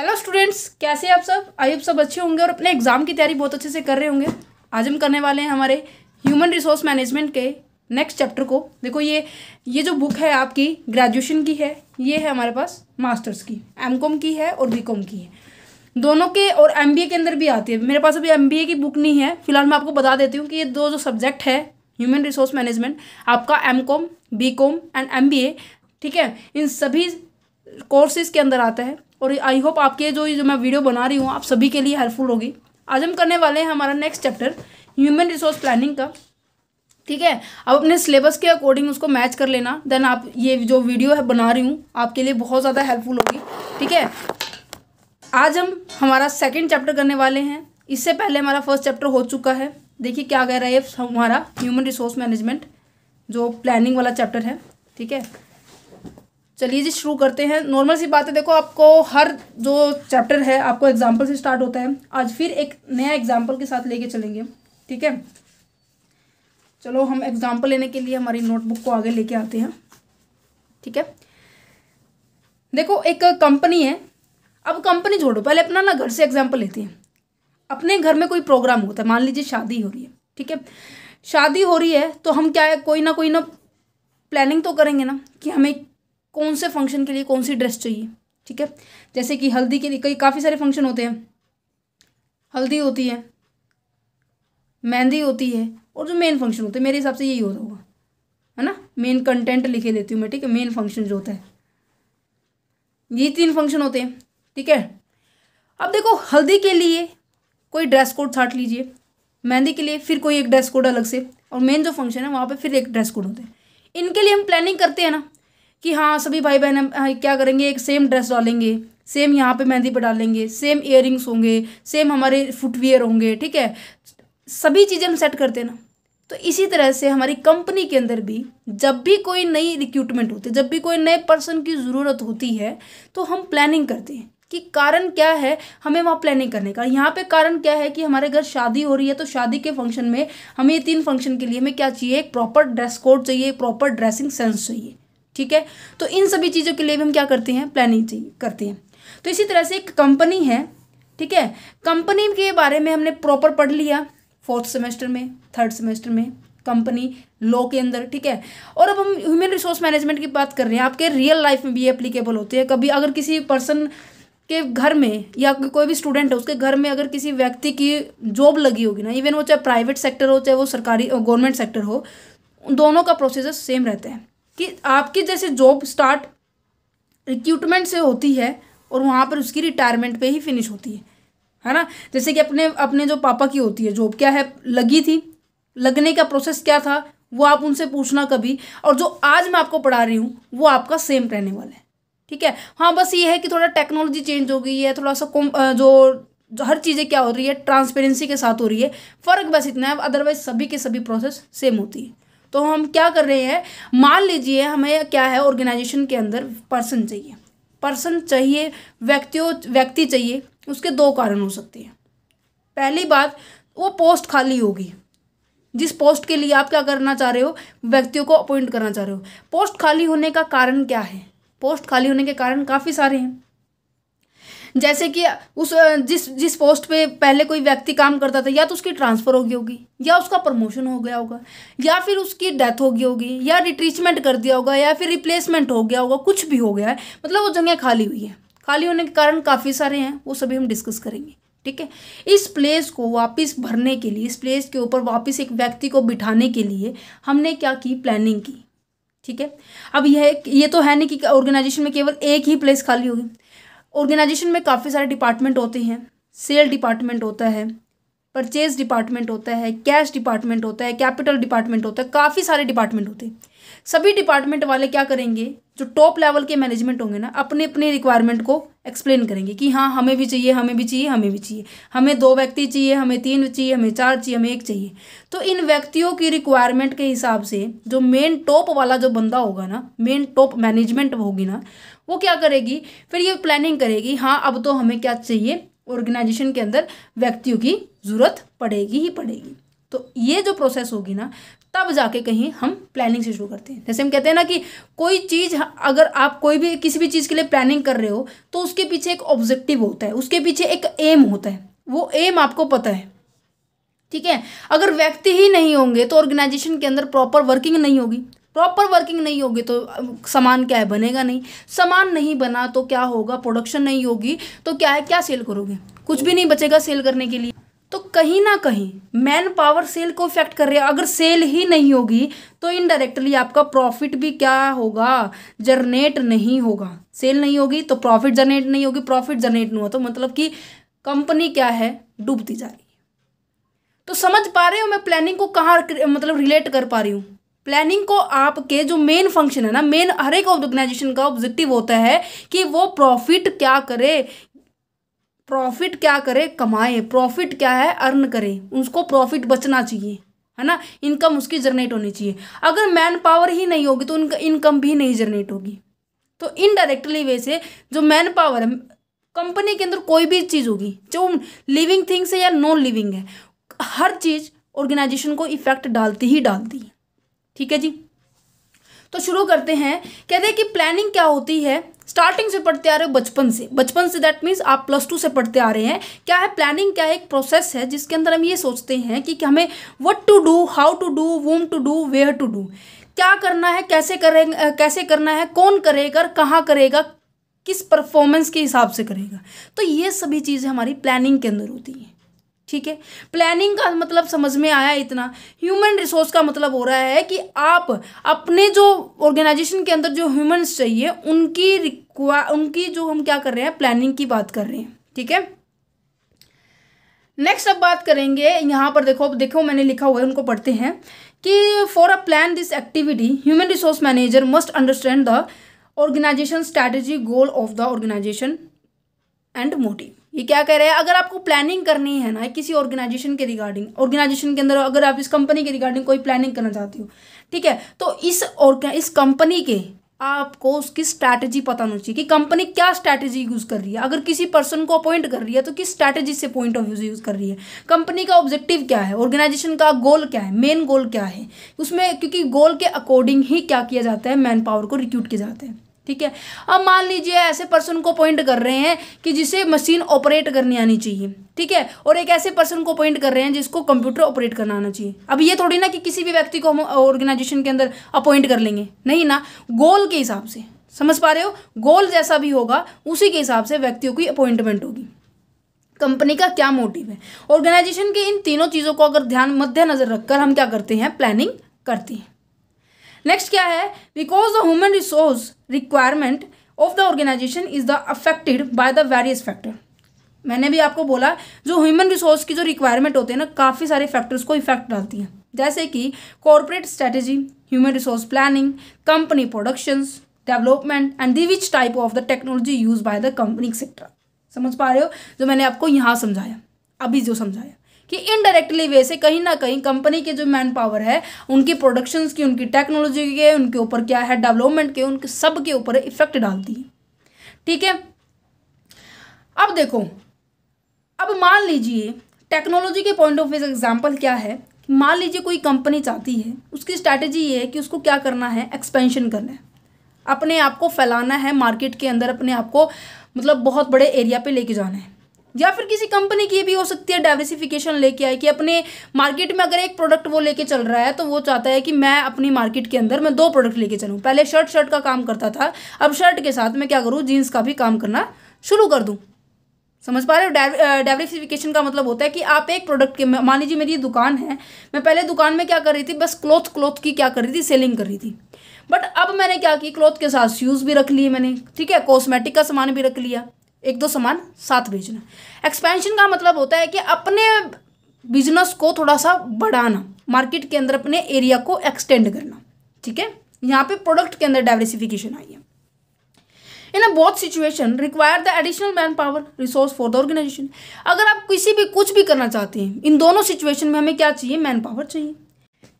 hello students कैसे आप सब आई आप सब अच्छे होंगे और अपने एग्ज़ाम की तैयारी बहुत अच्छे से कर रहे होंगे आज हम करने वाले हैं हमारे ह्यूमन रिसोर्स मैनेजमेंट के नेक्स्ट चैप्टर को देखो ये ये जो बुक है आपकी ग्रेजुएशन की है ये है हमारे पास मास्टर्स की एमकॉम की है और बी की है दोनों के और एम के अंदर भी आती है मेरे पास अभी एम की बुक नहीं है फिलहाल मैं आपको बता देती हूँ कि ये दो जो सब्जेक्ट है ह्यूमन रिसोर्स मैनेजमेंट आपका M com B com and M B A ठीक है इन सभी कोर्सेज के अंदर आता है और आई होप आपके जो जो मैं वीडियो बना रही हूँ आप सभी के लिए हेल्पफुल होगी आज हम करने वाले हैं हमारा next chapter human resource planning का ठीक है अब अपने सिलेबस के अकॉर्डिंग उसको मैच कर लेना देन आप ये जो वीडियो है बना रही हूँ आपके लिए बहुत ज़्यादा हेल्पफुल होगी ठीक है आज हम हमारा सेकेंड चैप्टर करने वाले हैं इससे पहले हमारा फर्स्ट चैप्टर हो चुका है देखिए क्या कह रहा है हमारा ह्यूमन रिसोर्स मैनेजमेंट जो प्लानिंग वाला चैप्टर है ठीक है चलिए जी शुरू करते हैं नॉर्मल सी बात है देखो आपको हर जो चैप्टर है आपको एग्जाम्पल से स्टार्ट होता है आज फिर एक नया एग्जाम्पल के साथ लेके चलेंगे ठीक है चलो हम एग्जाम्पल लेने के लिए हमारी नोटबुक को आगे लेके आते हैं ठीक है देखो एक कंपनी है अब कंपनी छोड़ो पहले अपना ना घर से एग्जाम्पल लेते हैं अपने घर में कोई प्रोग्राम होता है मान लीजिए शादी हो रही है ठीक है शादी हो रही है तो हम क्या है कोई ना कोई ना प्लानिंग तो करेंगे ना कि हमें कौन से फंक्शन के लिए कौन सी ड्रेस चाहिए ठीक है जैसे कि हल्दी के लिए कई काफ़ी सारे फंक्शन होते हैं हल्दी होती है मेहंदी होती है और जो मेन फंक्शन होते हैं मेरे हिसाब से यही होता होगा है ना मेन कंटेंट लिखे देती हूँ मैं ठीक है मेन फंक्शन जो होता है ये तीन फंक्शन होते हैं ठीक है अब देखो हल्दी के लिए कोई ड्रेस कोड छाट लीजिए मेहंदी के लिए फिर कोई एक ड्रेस कोड अलग से और मेन जो फंक्शन है वहाँ पे फिर एक ड्रेस कोड होते हैं इनके लिए हम प्लानिंग करते हैं ना कि हाँ सभी भाई बहन हाँ, क्या करेंगे एक सेम ड्रेस डालेंगे सेम यहाँ पे मेहंदी पर डालेंगे सेम इयर होंगे सेम हमारे फुटवेयर होंगे ठीक है सभी चीज़ें हम सेट करते ना तो इसी तरह से हमारी कंपनी के अंदर भी जब भी कोई नई रिक्रूटमेंट होती है जब भी कोई नए पर्सन की ज़रूरत होती है तो हम प्लानिंग करते हैं कि कारण क्या है हमें वहाँ प्लानिंग करने का यहाँ पे कारण क्या है कि हमारे घर शादी हो रही है तो शादी के फंक्शन में हमें तीन फंक्शन के लिए हमें क्या चाहिए एक प्रॉपर ड्रेस कोड चाहिए प्रॉपर ड्रेसिंग सेंस चाहिए ठीक है तो इन सभी चीज़ों के लिए भी हम क्या करते हैं प्लानिंग करते हैं तो इसी तरह से एक कंपनी है ठीक है कंपनी के बारे में हमने प्रॉपर पढ़ लिया फोर्थ सेमेस्टर में थर्ड सेमेस्टर में कंपनी लॉ के अंदर ठीक है और अब हम ह्यूमन रिसोर्स मैनेजमेंट की बात कर रहे हैं आपके रियल लाइफ में भी अप्लीकेबल होते हैं कभी अगर किसी पर्सन के घर में या कोई भी स्टूडेंट है उसके घर में अगर किसी व्यक्ति की जॉब लगी होगी ना इवन वो चाहे प्राइवेट सेक्टर हो चाहे वो सरकारी गवर्नमेंट सेक्टर हो दोनों का प्रोसीजर सेम रहता है कि आपके जैसे जॉब स्टार्ट रिक्यूटमेंट से होती है और वहाँ पर उसकी रिटायरमेंट पे ही फिनिश होती है है ना जैसे कि अपने अपने जो पापा की होती है जॉब क्या है लगी थी लगने का प्रोसेस क्या था वो आप उनसे पूछना कभी और जो आज मैं आपको पढ़ा रही हूँ वो आपका सेम रहने वाला है ठीक है हाँ बस ये है कि थोड़ा टेक्नोलॉजी चेंज हो गई है थोड़ा सा जो, जो हर चीज़ें क्या हो रही है ट्रांसपेरेंसी के साथ हो रही है फ़र्क बस इतना है अदरवाइज सभी के सभी प्रोसेस सेम होती है तो हम क्या कर रहे हैं मान लीजिए हमें क्या है ऑर्गेनाइजेशन के अंदर पर्सन चाहिए पर्सन चाहिए व्यक्तियों व्यक्ति चाहिए उसके दो कारण हो सकते हैं पहली बात वो पोस्ट खाली होगी जिस पोस्ट के लिए आप क्या करना चाह रहे हो व्यक्तियों को अपॉइंट करना चाह रहे हो पोस्ट खाली होने का कारण क्या है पोस्ट खाली होने के कारण काफ़ी सारे हैं जैसे कि उस जिस जिस पोस्ट पे पहले कोई व्यक्ति काम करता था या तो उसकी ट्रांसफ़र हो गई होगी या उसका प्रमोशन हो गया होगा या फिर उसकी डेथ हो गई होगी या रिट्रीचमेंट कर दिया होगा या फिर रिप्लेसमेंट हो गया होगा कुछ भी हो गया है मतलब वो जगह खाली हुई है खाली होने के कारण काफ़ी सारे हैं वो सभी हम डिस्कस करेंगे ठीक है इस प्लेस को वापस भरने के लिए इस प्लेस के ऊपर वापस एक व्यक्ति को बिठाने के लिए हमने क्या की प्लानिंग की ठीक है अब यह ये तो है नहीं कि ऑर्गेनाइजेशन में केवल एक ही प्लेस खाली होगी ऑर्गेनाइजेशन में काफ़ी सारे डिपार्टमेंट होते हैं सेल डिपार्टमेंट होता है परचेज डिपार्टमेंट होता है कैश डिपार्टमेंट होता है कैपिटल डिपार्टमेंट होता है काफ़ी सारे डिपार्टमेंट होते हैं सभी डिपार्टमेंट वाले क्या करेंगे जो टॉप लेवल के मैनेजमेंट होंगे ना अपने अपने रिक्वायरमेंट को एक्सप्लेन करेंगे कि हाँ हमें भी चाहिए हमें भी चाहिए हमें भी चाहिए हमें दो व्यक्ति चाहिए हमें तीन चाहिए हमें चार चाहिए हमें एक चाहिए तो इन व्यक्तियों की रिक्वायरमेंट के हिसाब से जो मेन टॉप वाला जो बंदा होगा ना मेन टॉप मैनेजमेंट होगी ना वो क्या करेगी फिर ये प्लानिंग करेगी हाँ अब तो हमें क्या चाहिए ऑर्गेनाइजेशन के अंदर व्यक्तियों की ज़रूरत पड़ेगी ही पड़ेगी तो ये जो प्रोसेस होगी ना तब जाके कहीं हम प्लानिंग से शुरू करते हैं जैसे हम कहते हैं ना कि कोई चीज़ अगर आप कोई भी किसी भी चीज़ के लिए प्लानिंग कर रहे हो तो उसके पीछे एक ऑब्जेक्टिव होता है उसके पीछे एक एम होता है वो एम आपको पता है ठीक है अगर व्यक्ति ही नहीं होंगे तो ऑर्गेनाइजेशन के अंदर प्रॉपर वर्किंग नहीं होगी प्रॉपर वर्किंग नहीं होगी तो सामान क्या है बनेगा नहीं सामान नहीं बना तो क्या होगा प्रोडक्शन नहीं होगी तो क्या है क्या सेल करोगे कुछ भी नहीं बचेगा सेल करने के लिए तो कहीं ना कहीं मैन पावर सेल को इफेक्ट कर रहे हैं अगर सेल ही नहीं होगी तो इनडायरेक्टली आपका प्रॉफिट भी क्या होगा जनरेट नहीं होगा सेल नहीं होगी तो प्रॉफिट जनरेट नहीं होगी प्रॉफिट जनरेट नहीं हुआ तो मतलब कि कंपनी क्या है डूबती जा रही है तो समझ पा रहे हो मैं प्लानिंग को कहाँ मतलब रिलेट कर पा रही हूँ प्लानिंग को आपके जो मेन फंक्शन है ना मेन हर एक ऑर्गेनाइजेशन का ऑब्जेक्टिव होता है कि वो प्रॉफिट क्या करे प्रॉफिट क्या करे कमाए प्रॉफिट क्या है अर्न करे उसको प्रॉफिट बचना चाहिए है ना इनकम उसकी जनरेट होनी चाहिए अगर मैन पावर ही नहीं होगी तो उनका इनकम भी नहीं जनरेट होगी तो इनडायरेक्टली वे से जो मैन पावर है कंपनी के अंदर कोई भी चीज़ होगी जो लिविंग थिंग्स है या नॉन लिविंग है हर चीज़ ऑर्गेनाइजेशन को इफेक्ट डालती ही डालती है ठीक है जी तो शुरू करते हैं कहते हैं कि प्लानिंग क्या होती है स्टार्टिंग से पढ़ते आ रहे हो बचपन से बचपन से दैट मीन्स आप प्लस टू से पढ़ते आ रहे हैं क्या है प्लानिंग क्या है एक प्रोसेस है जिसके अंदर हम ये सोचते हैं कि, कि हमें what to do how to do whom to do where to do क्या करना है कैसे करें कैसे करना है कौन करेगा कहाँ करेगा किस परफॉर्मेंस के हिसाब से करेगा तो ये सभी चीज़ें हमारी प्लानिंग के अंदर होती हैं ठीक है प्लानिंग का मतलब समझ में आया इतना ह्यूमन रिसोर्स का मतलब हो रहा है कि आप अपने जो ऑर्गेनाइजेशन के अंदर जो ह्यूमन्स चाहिए उनकी रिक्वा उनकी जो हम क्या कर रहे हैं प्लानिंग की बात कर रहे हैं ठीक है नेक्स्ट अब बात करेंगे यहाँ पर देखो देखो मैंने लिखा हुआ है उनको पढ़ते हैं कि for a plan this activity human resource manager must understand the organisation strategy goal of the organisation and motive ये क्या कह रहे हैं अगर आपको प्लानिंग करनी है ना किसी ऑर्गेनाइजेशन के रिगार्डिंग ऑर्गेनाइजेशन के अंदर अगर आप इस कंपनी के रिगार्डिंग कोई प्लानिंग करना चाहती हो ठीक है तो इस इस कंपनी के आपको उसकी स्ट्रैटेजी पता होना चाहिए कि कंपनी क्या स्ट्रैटेजी यूज़ कर रही है अगर किसी पर्सन को अपॉइंट कर रही है तो किस स्ट्रैटेजी से पॉइंट ऑफ व्यू यूज़ कर रही है कंपनी का ऑब्जेक्टिव क्या है ऑर्गेनाइजेशन का गोल क्या है मेन गोल क्या है उसमें क्योंकि गोल के अकॉर्डिंग ही क्या किया जाता है मैन पावर को रिक्यूट किया जाता है ठीक है अब मान लीजिए ऐसे पर्सन को अपॉइंट कर रहे हैं कि जिसे मशीन ऑपरेट करनी आनी चाहिए ठीक है और एक ऐसे पर्सन को अपॉइंट कर रहे हैं जिसको कंप्यूटर ऑपरेट करना आना चाहिए अब ये थोड़ी ना कि किसी भी व्यक्ति को हम ऑर्गेनाइजेशन के अंदर अपॉइंट कर लेंगे नहीं ना गोल के हिसाब से समझ पा रहे हो गोल जैसा भी होगा उसी के हिसाब से व्यक्तियों की अपॉइंटमेंट होगी कंपनी का क्या मोटिव है ऑर्गेनाइजेशन के इन तीनों चीज़ों को अगर ध्यान नजर रखकर हम क्या करते हैं प्लानिंग करते हैं नेक्स्ट क्या है because the human resource requirement of the organisation is the affected by the various factor मैंने भी आपको बोला जो ह्यूमन रिसोर्स की जो रिक्वायरमेंट होते हैं ना काफ़ी सारे फैक्टर्स को इफेक्ट डालती हैं जैसे कि corporate strategy human resource planning company productions development and the which type of the technology use by the company etcetera समझ पा रहे हो जो मैंने आपको यहाँ समझाया अभी जो समझाया कि इनडायरेक्टली वे से कहीं ना कहीं कंपनी के जो मैन पावर है उनकी प्रोडक्शंस की उनकी टेक्नोलॉजी के उनके ऊपर क्या है डेवलपमेंट के उनके सब के ऊपर इफेक्ट डालती है ठीक है अब देखो अब मान लीजिए टेक्नोलॉजी के पॉइंट ऑफ व्यू एग्जाम्पल क्या है मान लीजिए कोई कंपनी चाहती है उसकी स्ट्रैटेजी ये है कि उसको क्या करना है एक्सपेंशन करना है अपने आप को फैलाना है मार्केट के अंदर अपने आप को मतलब बहुत बड़े एरिया पे लेके जाना है या फिर किसी कंपनी की भी हो सकती है डाइवर्सिफिकेशन लेके आए कि अपने मार्केट में अगर एक प्रोडक्ट वो लेके चल रहा है तो वो चाहता है कि मैं अपनी मार्केट के अंदर मैं दो प्रोडक्ट लेके चलूँ पहले शर्ट शर्ट का काम करता था अब शर्ट के साथ मैं क्या करूँ जीन्स का भी काम करना शुरू कर दूँ समझ पा रहे हो डाइवर्सिफिकेशन uh, का मतलब होता है कि आप एक प्रोडक्ट के मान लीजिए मेरी ये दुकान है मैं पहले दुकान में क्या कर रही थी बस क्लॉथ क्लॉथ की क्या कर रही थी सेलिंग कर रही थी बट अब मैंने क्या की क्लॉथ के साथ शूज़ भी रख लिए मैंने ठीक है कॉस्मेटिक का सामान भी रख लिया एक दो सामान साथ भेजना एक्सपेंशन का मतलब होता है कि अपने बिजनेस को थोड़ा सा बढ़ाना मार्केट के अंदर अपने एरिया को एक्सटेंड करना ठीक है यहाँ पे प्रोडक्ट के अंदर डाइवर्सिफिकेशन आई है इन अ बहुत situation require the additional man power resource for the organisation अगर आप किसी भी कुछ भी करना चाहते हैं इन दोनों सिचुएशन में हमें क्या चाहिए मैन पावर चाहिए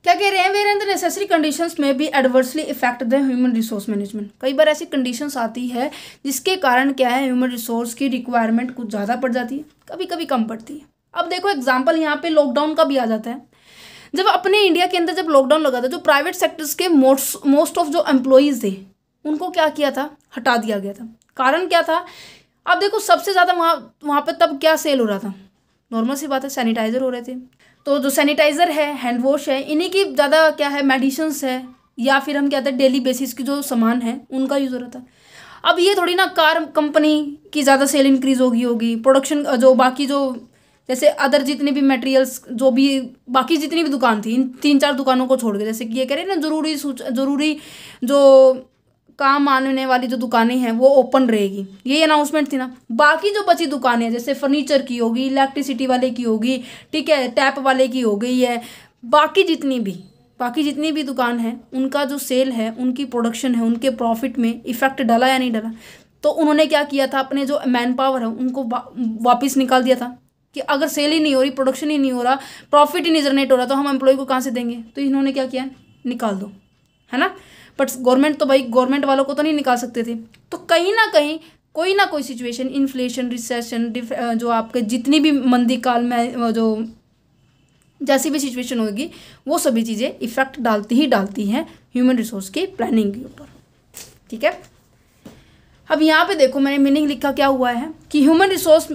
क्या कह रहे हैं where and the necessary conditions में भी adversely effect the human resource management कई बार ऐसी कंडीशंस आती है जिसके कारण क्या है ह्यूमन रिसोर्स की रिक्वायरमेंट कुछ ज़्यादा पड़ जाती है कभी कभी कम पड़ती है अब देखो एग्जाम्पल यहाँ पे लॉकडाउन का भी आ जाता है जब अपने इंडिया के अंदर जब लॉकडाउन लगा था जो प्राइवेट सेक्टर्स के मोस्ट ऑफ जो एम्प्लॉयज़ थे उनको क्या किया था हटा दिया गया था कारण क्या था अब देखो सबसे ज़्यादा वहाँ वहाँ पर तब क्या सेल हो रहा था नॉर्मल सी बात है सैनिटाइज़र हो रहे थे तो जो सैनिटाइज़र है हैंड वॉश है इन्हीं की ज़्यादा क्या है मेडिसन्स है या फिर हम कहते हैं डेली बेसिस की जो सामान है उनका यूज़ हो रहा था अब ये थोड़ी ना कार कंपनी की ज़्यादा सेल इंक्रीज़ होगी होगी प्रोडक्शन जो बाकी जो जैसे अदर जितने भी मटेरियल्स जो भी बाकी जितनी भी दुकान थी इन तीन चार दुकानों को छोड़ के जैसे कि ये कह रहे हैं ना ज़रूरी सूच ज़रूरी जो काम आने वाली जो दुकानें हैं वो ओपन रहेगी ये अनाउंसमेंट थी ना बाकी जो बची दुकानें हैं जैसे फर्नीचर की होगी इलेक्ट्रिसिटी वाले की होगी ठीक है टैप वाले की हो गई है बाकी जितनी भी बाकी जितनी भी दुकान है उनका जो सेल है उनकी प्रोडक्शन है उनके प्रॉफिट में इफ़ेक्ट डाला या नहीं डाला तो उन्होंने क्या किया था अपने जो मैन पावर है उनको वापस निकाल दिया था कि अगर सेल ही नहीं हो रही प्रोडक्शन ही नहीं हो रहा प्रॉफिट ही नहीं जनरेट हो रहा तो हम एम्प्लॉय को कहाँ से देंगे तो इन्होंने क्या किया निकाल दो है ना बट गवर्नमेंट तो भाई गवर्नमेंट वालों को तो नहीं निकाल सकते थे तो कहीं ना कहीं कोई ना कोई सिचुएशन इन्फ्लेशन रिसेशन जो आपके जितनी भी मंदी काल में जो जैसी भी सिचुएशन होगी वो सभी चीज़ें इफ़ेक्ट डालती ही डालती हैं ह्यूमन रिसोर्स की प्लानिंग के ऊपर ठीक है अब यहाँ पे देखो मैंने मीनिंग लिखा क्या हुआ है कि human resource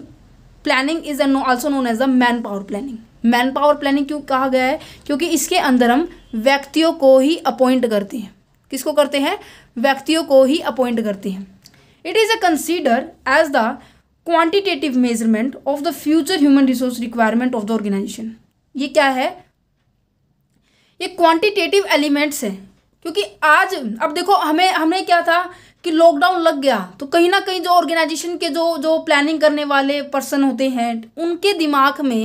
planning is also known as the man power planning man power planning क्यों कहा गया है क्योंकि इसके अंदर हम व्यक्तियों को ही अपॉइंट करते हैं किसको करते हैं व्यक्तियों को ही अपॉइंट करते हैं it is a consider as the quantitative measurement of the future human resource requirement of the organisation ये क्या है ये क्वांटिटेटिव एलिमेंट्स है क्योंकि आज अब देखो हमें हमने क्या था कि लॉकडाउन लग गया तो कहीं ना कहीं जो ऑर्गेनाइजेशन के जो जो प्लानिंग करने वाले पर्सन होते हैं उनके दिमाग में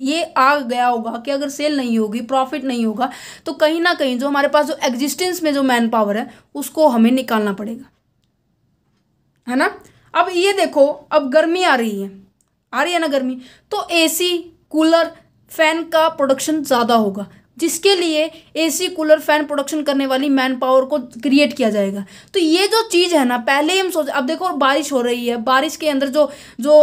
ये आ गया होगा कि अगर सेल नहीं होगी प्रॉफिट नहीं होगा तो कहीं ना कहीं जो हमारे पास जो एग्जिस्टेंस में जो मैन पावर है उसको हमें निकालना पड़ेगा है ना अब ये देखो अब गर्मी आ रही है आ रही है ना गर्मी तो एसी कूलर फैन का प्रोडक्शन ज़्यादा होगा जिसके लिए एसी कूलर फैन प्रोडक्शन करने वाली मैन पावर को क्रिएट किया जाएगा तो ये जो चीज़ है ना पहले ही हम सोच अब देखो बारिश हो रही है बारिश के अंदर जो जो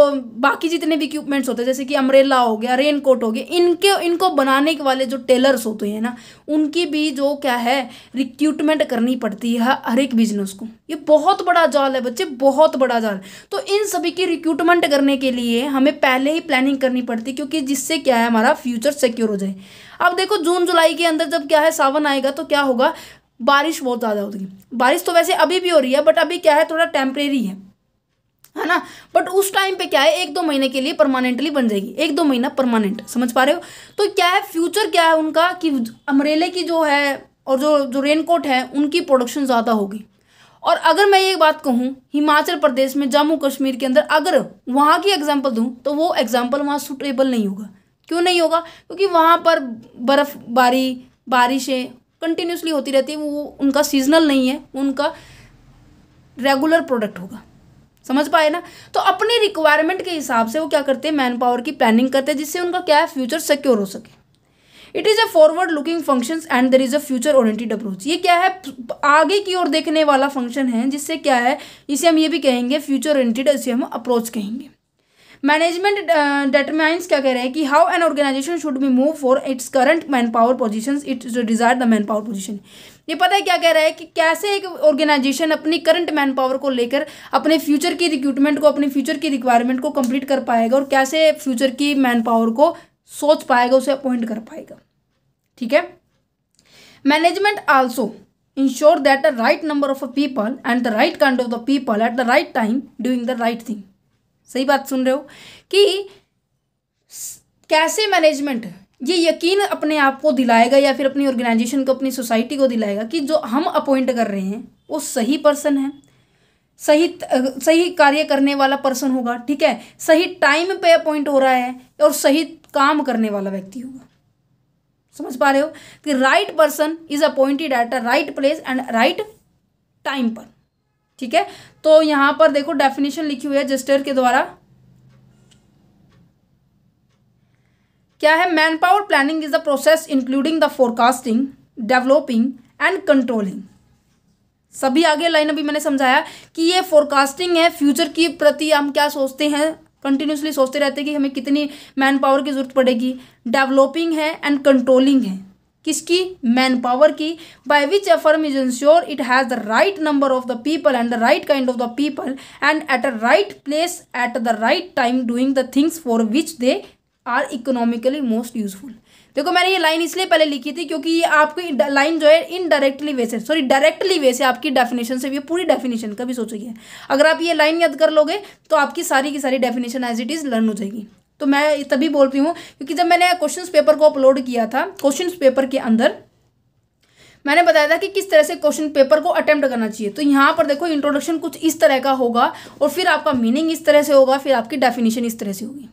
बाकी जितने भी इक्विपमेंट्स होते हैं जैसे कि अम्ब्रेला हो गया रेन कोट हो गया इनके इनको बनाने के वाले जो टेलर्स होते हैं ना उनकी भी जो क्या है रिक्यूटमेंट करनी पड़ती है हर एक बिजनेस को ये बहुत बड़ा जाल है बच्चे बहुत बड़ा जाल तो इन सभी की रिक्यूटमेंट करने के लिए हमें पहले ही प्लानिंग करनी पड़ती है क्योंकि जिससे क्या है हमारा फ्यूचर सिक्योर हो जाए अब देखो जून जुलाई के अंदर जब क्या है सावन आएगा तो क्या होगा बारिश बहुत ज़्यादा होगी बारिश तो वैसे अभी भी हो रही है बट अभी क्या है थोड़ा टेम्परेरी है है ना बट उस टाइम पे क्या है एक दो महीने के लिए परमानेंटली बन जाएगी एक दो महीना परमानेंट समझ पा रहे हो तो क्या है फ्यूचर क्या है उनका कि अमरेले की जो है और जो जो रेनकोट है उनकी प्रोडक्शन ज़्यादा होगी और अगर मैं ये बात कहूँ हिमाचल प्रदेश में जम्मू कश्मीर के अंदर अगर वहाँ की एग्जाम्पल दूँ तो वो एग्जाम्पल वहाँ सुटेबल नहीं होगा क्यों नहीं होगा क्योंकि वहाँ पर बर्फ़बारी बारिशें कंटिन्यूसली होती रहती है वो उनका सीजनल नहीं है उनका रेगुलर प्रोडक्ट होगा समझ पाए ना तो अपने रिक्वायरमेंट के हिसाब से वो क्या करते हैं मैन पावर की प्लानिंग करते हैं जिससे उनका क्या है फ्यूचर सिक्योर हो सके it is a forward looking function and there is a future oriented approach ये क्या है आगे की ओर देखने वाला फंक्शन है जिससे क्या है इसे हम ये भी कहेंगे फ्यूचर ओरिएंटेड इसे हम अप्रोच कहेंगे मैनेजमेंट डिटरमाइंस uh, क्या कह रहे हैं कि how an organisation should be move for its current man power position its desire the man power position ये पता है क्या कह रहा है कि कैसे एक ऑर्गेनाइजेशन अपनी करंट मैन पावर को लेकर अपने फ्यूचर की रिक्रूटमेंट को अपने फ्यूचर की रिक्वायरमेंट को कंप्लीट कर पाएगा और कैसे फ्यूचर की मैन पावर को सोच पाएगा उसे अपॉइंट कर पाएगा ठीक है management also ensure that the right number of a people and the right kind of the people at the right time doing the right thing सही बात सुन रहे हो कि कैसे मैनेजमेंट ये यकीन अपने आप को दिलाएगा या फिर अपनी ऑर्गेनाइजेशन को अपनी सोसाइटी को दिलाएगा कि जो हम अपॉइंट कर रहे हैं वो सही पर्सन है सही सही कार्य करने वाला पर्सन होगा ठीक है सही टाइम पे अपॉइंट हो रहा है और सही काम करने वाला व्यक्ति होगा समझ पा रहे हो कि right person is appointed at a right place and right time पर ठीक है तो यहां पर देखो डेफिनेशन लिखी हुई है जस्टर के द्वारा क्या है man power planning is the process including the forecasting developing and controlling सभी आगे लाइन अभी मैंने समझाया कि ये फोरकास्टिंग है फ्यूचर के प्रति हम क्या सोचते हैं कंटिन्यूसली सोचते रहते हैं कि हमें कितनी मैन पावर की जरूरत पड़ेगी डेवलपिंग है एंड कंट्रोलिंग है किसकी मैन पावर की by which a firm is ensure it has the right number of the people and the right kind of the people and at a right place at the right time doing the things for which they are economically most useful देखो मैंने ये line इसलिए पहले लिखी थी क्योंकि ये आपकी लाइन जो है इनडायरेक्टली वे से सॉरी डायरेक्टली वे से आपकी डेफिनेशन से भी पूरी डेफिनेशन का भी सोचेगी अगर आप ये लाइन याद कर लोगे तो आपकी सारी की सारी definition as it is learn हो जाएगी तो मैं तभी बोल रही हूँ क्योंकि जब मैंने क्वेश्चन पेपर को अपलोड किया था क्वेश्चन पेपर के अंदर मैंने बताया था कि किस तरह से क्वेश्चन पेपर को अटेम्प्ट करना चाहिए तो यहाँ पर देखो इंट्रोडक्शन कुछ इस तरह का होगा और फिर आपका मीनिंग इस तरह से होगा फिर आपकी डेफिनेशन इस तरह से होगी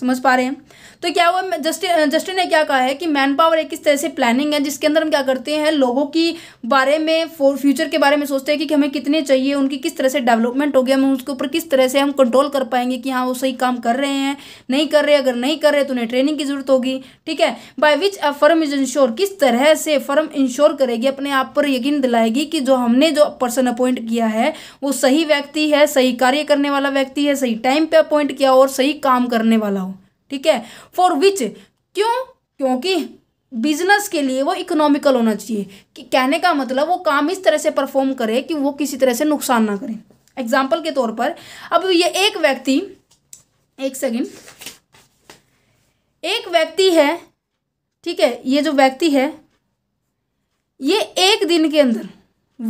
समझ पा रहे हैं तो क्या हुआ जस्टिन जस्टिन ने क्या कहा है कि मैन पावर एक इस तरह से प्लानिंग है जिसके अंदर हम क्या करते हैं लोगों की बारे में फॉर फ्यूचर के बारे में सोचते हैं कि, कि हमें कितने चाहिए उनकी किस तरह से डेवलपमेंट होगी हम उसके ऊपर किस तरह से हम कंट्रोल कर पाएंगे कि हाँ वो सही काम कर रहे हैं नहीं कर रहे अगर नहीं कर रहे तो उन्हें ट्रेनिंग की जरूरत होगी ठीक है by which a firm is ensure किस तरह से फर्म इंश्योर करेगी अपने आप पर यकीन दिलाएगी कि जो हमने जो पर्सन अपॉइंट किया है वो सही व्यक्ति है सही कार्य करने वाला व्यक्ति है सही टाइम पर अपॉइंट किया और सही काम करने वाला ठीक है फॉर विच क्यों क्योंकि बिजनेस के लिए वो इकोनॉमिकल होना चाहिए कि कहने का मतलब वो काम इस तरह से परफॉर्म करे कि वो किसी तरह से नुकसान ना करे एग्जाम्पल के तौर पर अब ये एक व्यक्ति एक सेकेंड एक व्यक्ति है ठीक है ये जो व्यक्ति है ये एक दिन के अंदर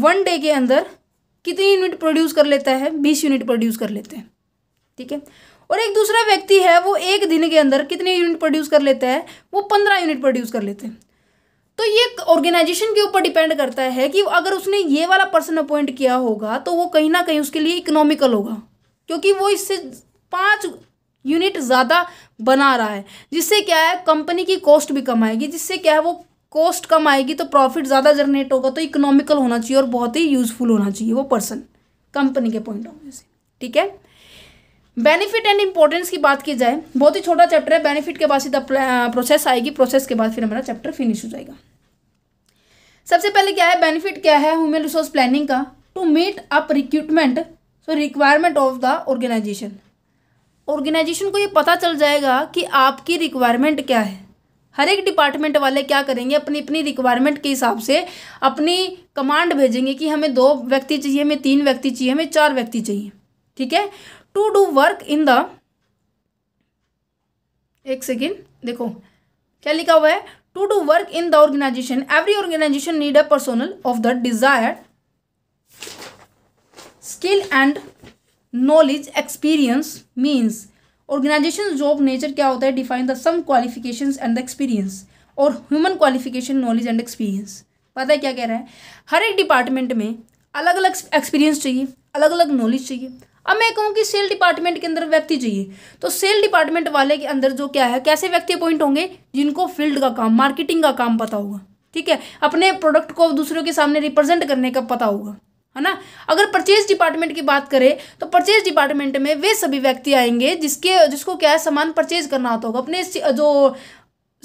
वन डे के अंदर कितनी यूनिट प्रोड्यूस कर लेता है बीस यूनिट प्रोड्यूस कर लेते हैं ठीक है और एक दूसरा व्यक्ति है वो एक दिन के अंदर कितने यूनिट प्रोड्यूस कर लेता है वो पंद्रह यूनिट प्रोड्यूस कर लेते हैं तो ये ऑर्गेनाइजेशन के ऊपर डिपेंड करता है कि अगर उसने ये वाला पर्सन अपॉइंट किया होगा तो वो कहीं ना कहीं उसके लिए इकोनॉमिकल होगा क्योंकि वो इससे पाँच यूनिट ज़्यादा बना रहा है जिससे क्या है कंपनी की कॉस्ट भी कम आएगी जिससे क्या है वो कॉस्ट कम आएगी तो प्रॉफिट ज़्यादा जनरेट होगा तो इकोनॉमिकल होना चाहिए और बहुत ही यूज़फुल होना चाहिए वो पर्सन कंपनी के पॉइंट ऑफ व्यू से ठीक है बेनिफिट एंड इम्पोर्टेंस की बात की जाए बहुत ही छोटा चैप्टर है बेनिफिट के बाद सीधा प्रोसेस आएगी प्रोसेस के बाद फिर हमारा चैप्टर फिनिश हो जाएगा सबसे पहले क्या है बेनिफिट क्या है ह्यूमन रिसोर्स प्लानिंग का to meet up recruitment so requirement of the organisation organisation को ये पता चल जाएगा कि आपकी रिक्वायरमेंट क्या है हर एक डिपार्टमेंट वाले क्या करेंगे अपनी अपनी रिक्वायरमेंट के हिसाब से अपनी कमांड भेजेंगे कि हमें दो व्यक्ति चाहिए हमें तीन व्यक्ति चाहिए हमें चार व्यक्ति चाहिए ठीक है to do work in the एक सेकेंड देखो क्या लिखा हुआ है to do work in the organisation every organisation need a personal of the desire skill and knowledge experience means organisation job nature क्या होता है define the some qualification and the experience और human qualification knowledge and experience पता है क्या कह रहा है हर एक डिपार्टमेंट में अलग अलग एक्सपीरियंस चाहिए अलग अलग नॉलेज चाहिए अब मैं कहूँ कि सेल डिपार्टमेंट के अंदर व्यक्ति चाहिए तो सेल डिपार्टमेंट वाले के अंदर जो क्या है कैसे व्यक्ति अपॉइंट होंगे जिनको फील्ड का काम मार्केटिंग का काम पता होगा ठीक है अपने प्रोडक्ट को दूसरों के सामने रिप्रेजेंट करने का पता होगा है ना अगर परचेज डिपार्टमेंट की बात करें तो परचेज डिपार्टमेंट में वे सभी व्यक्ति आएंगे जिसके जिसको क्या है सामान परचेज करना आता होगा अपने जो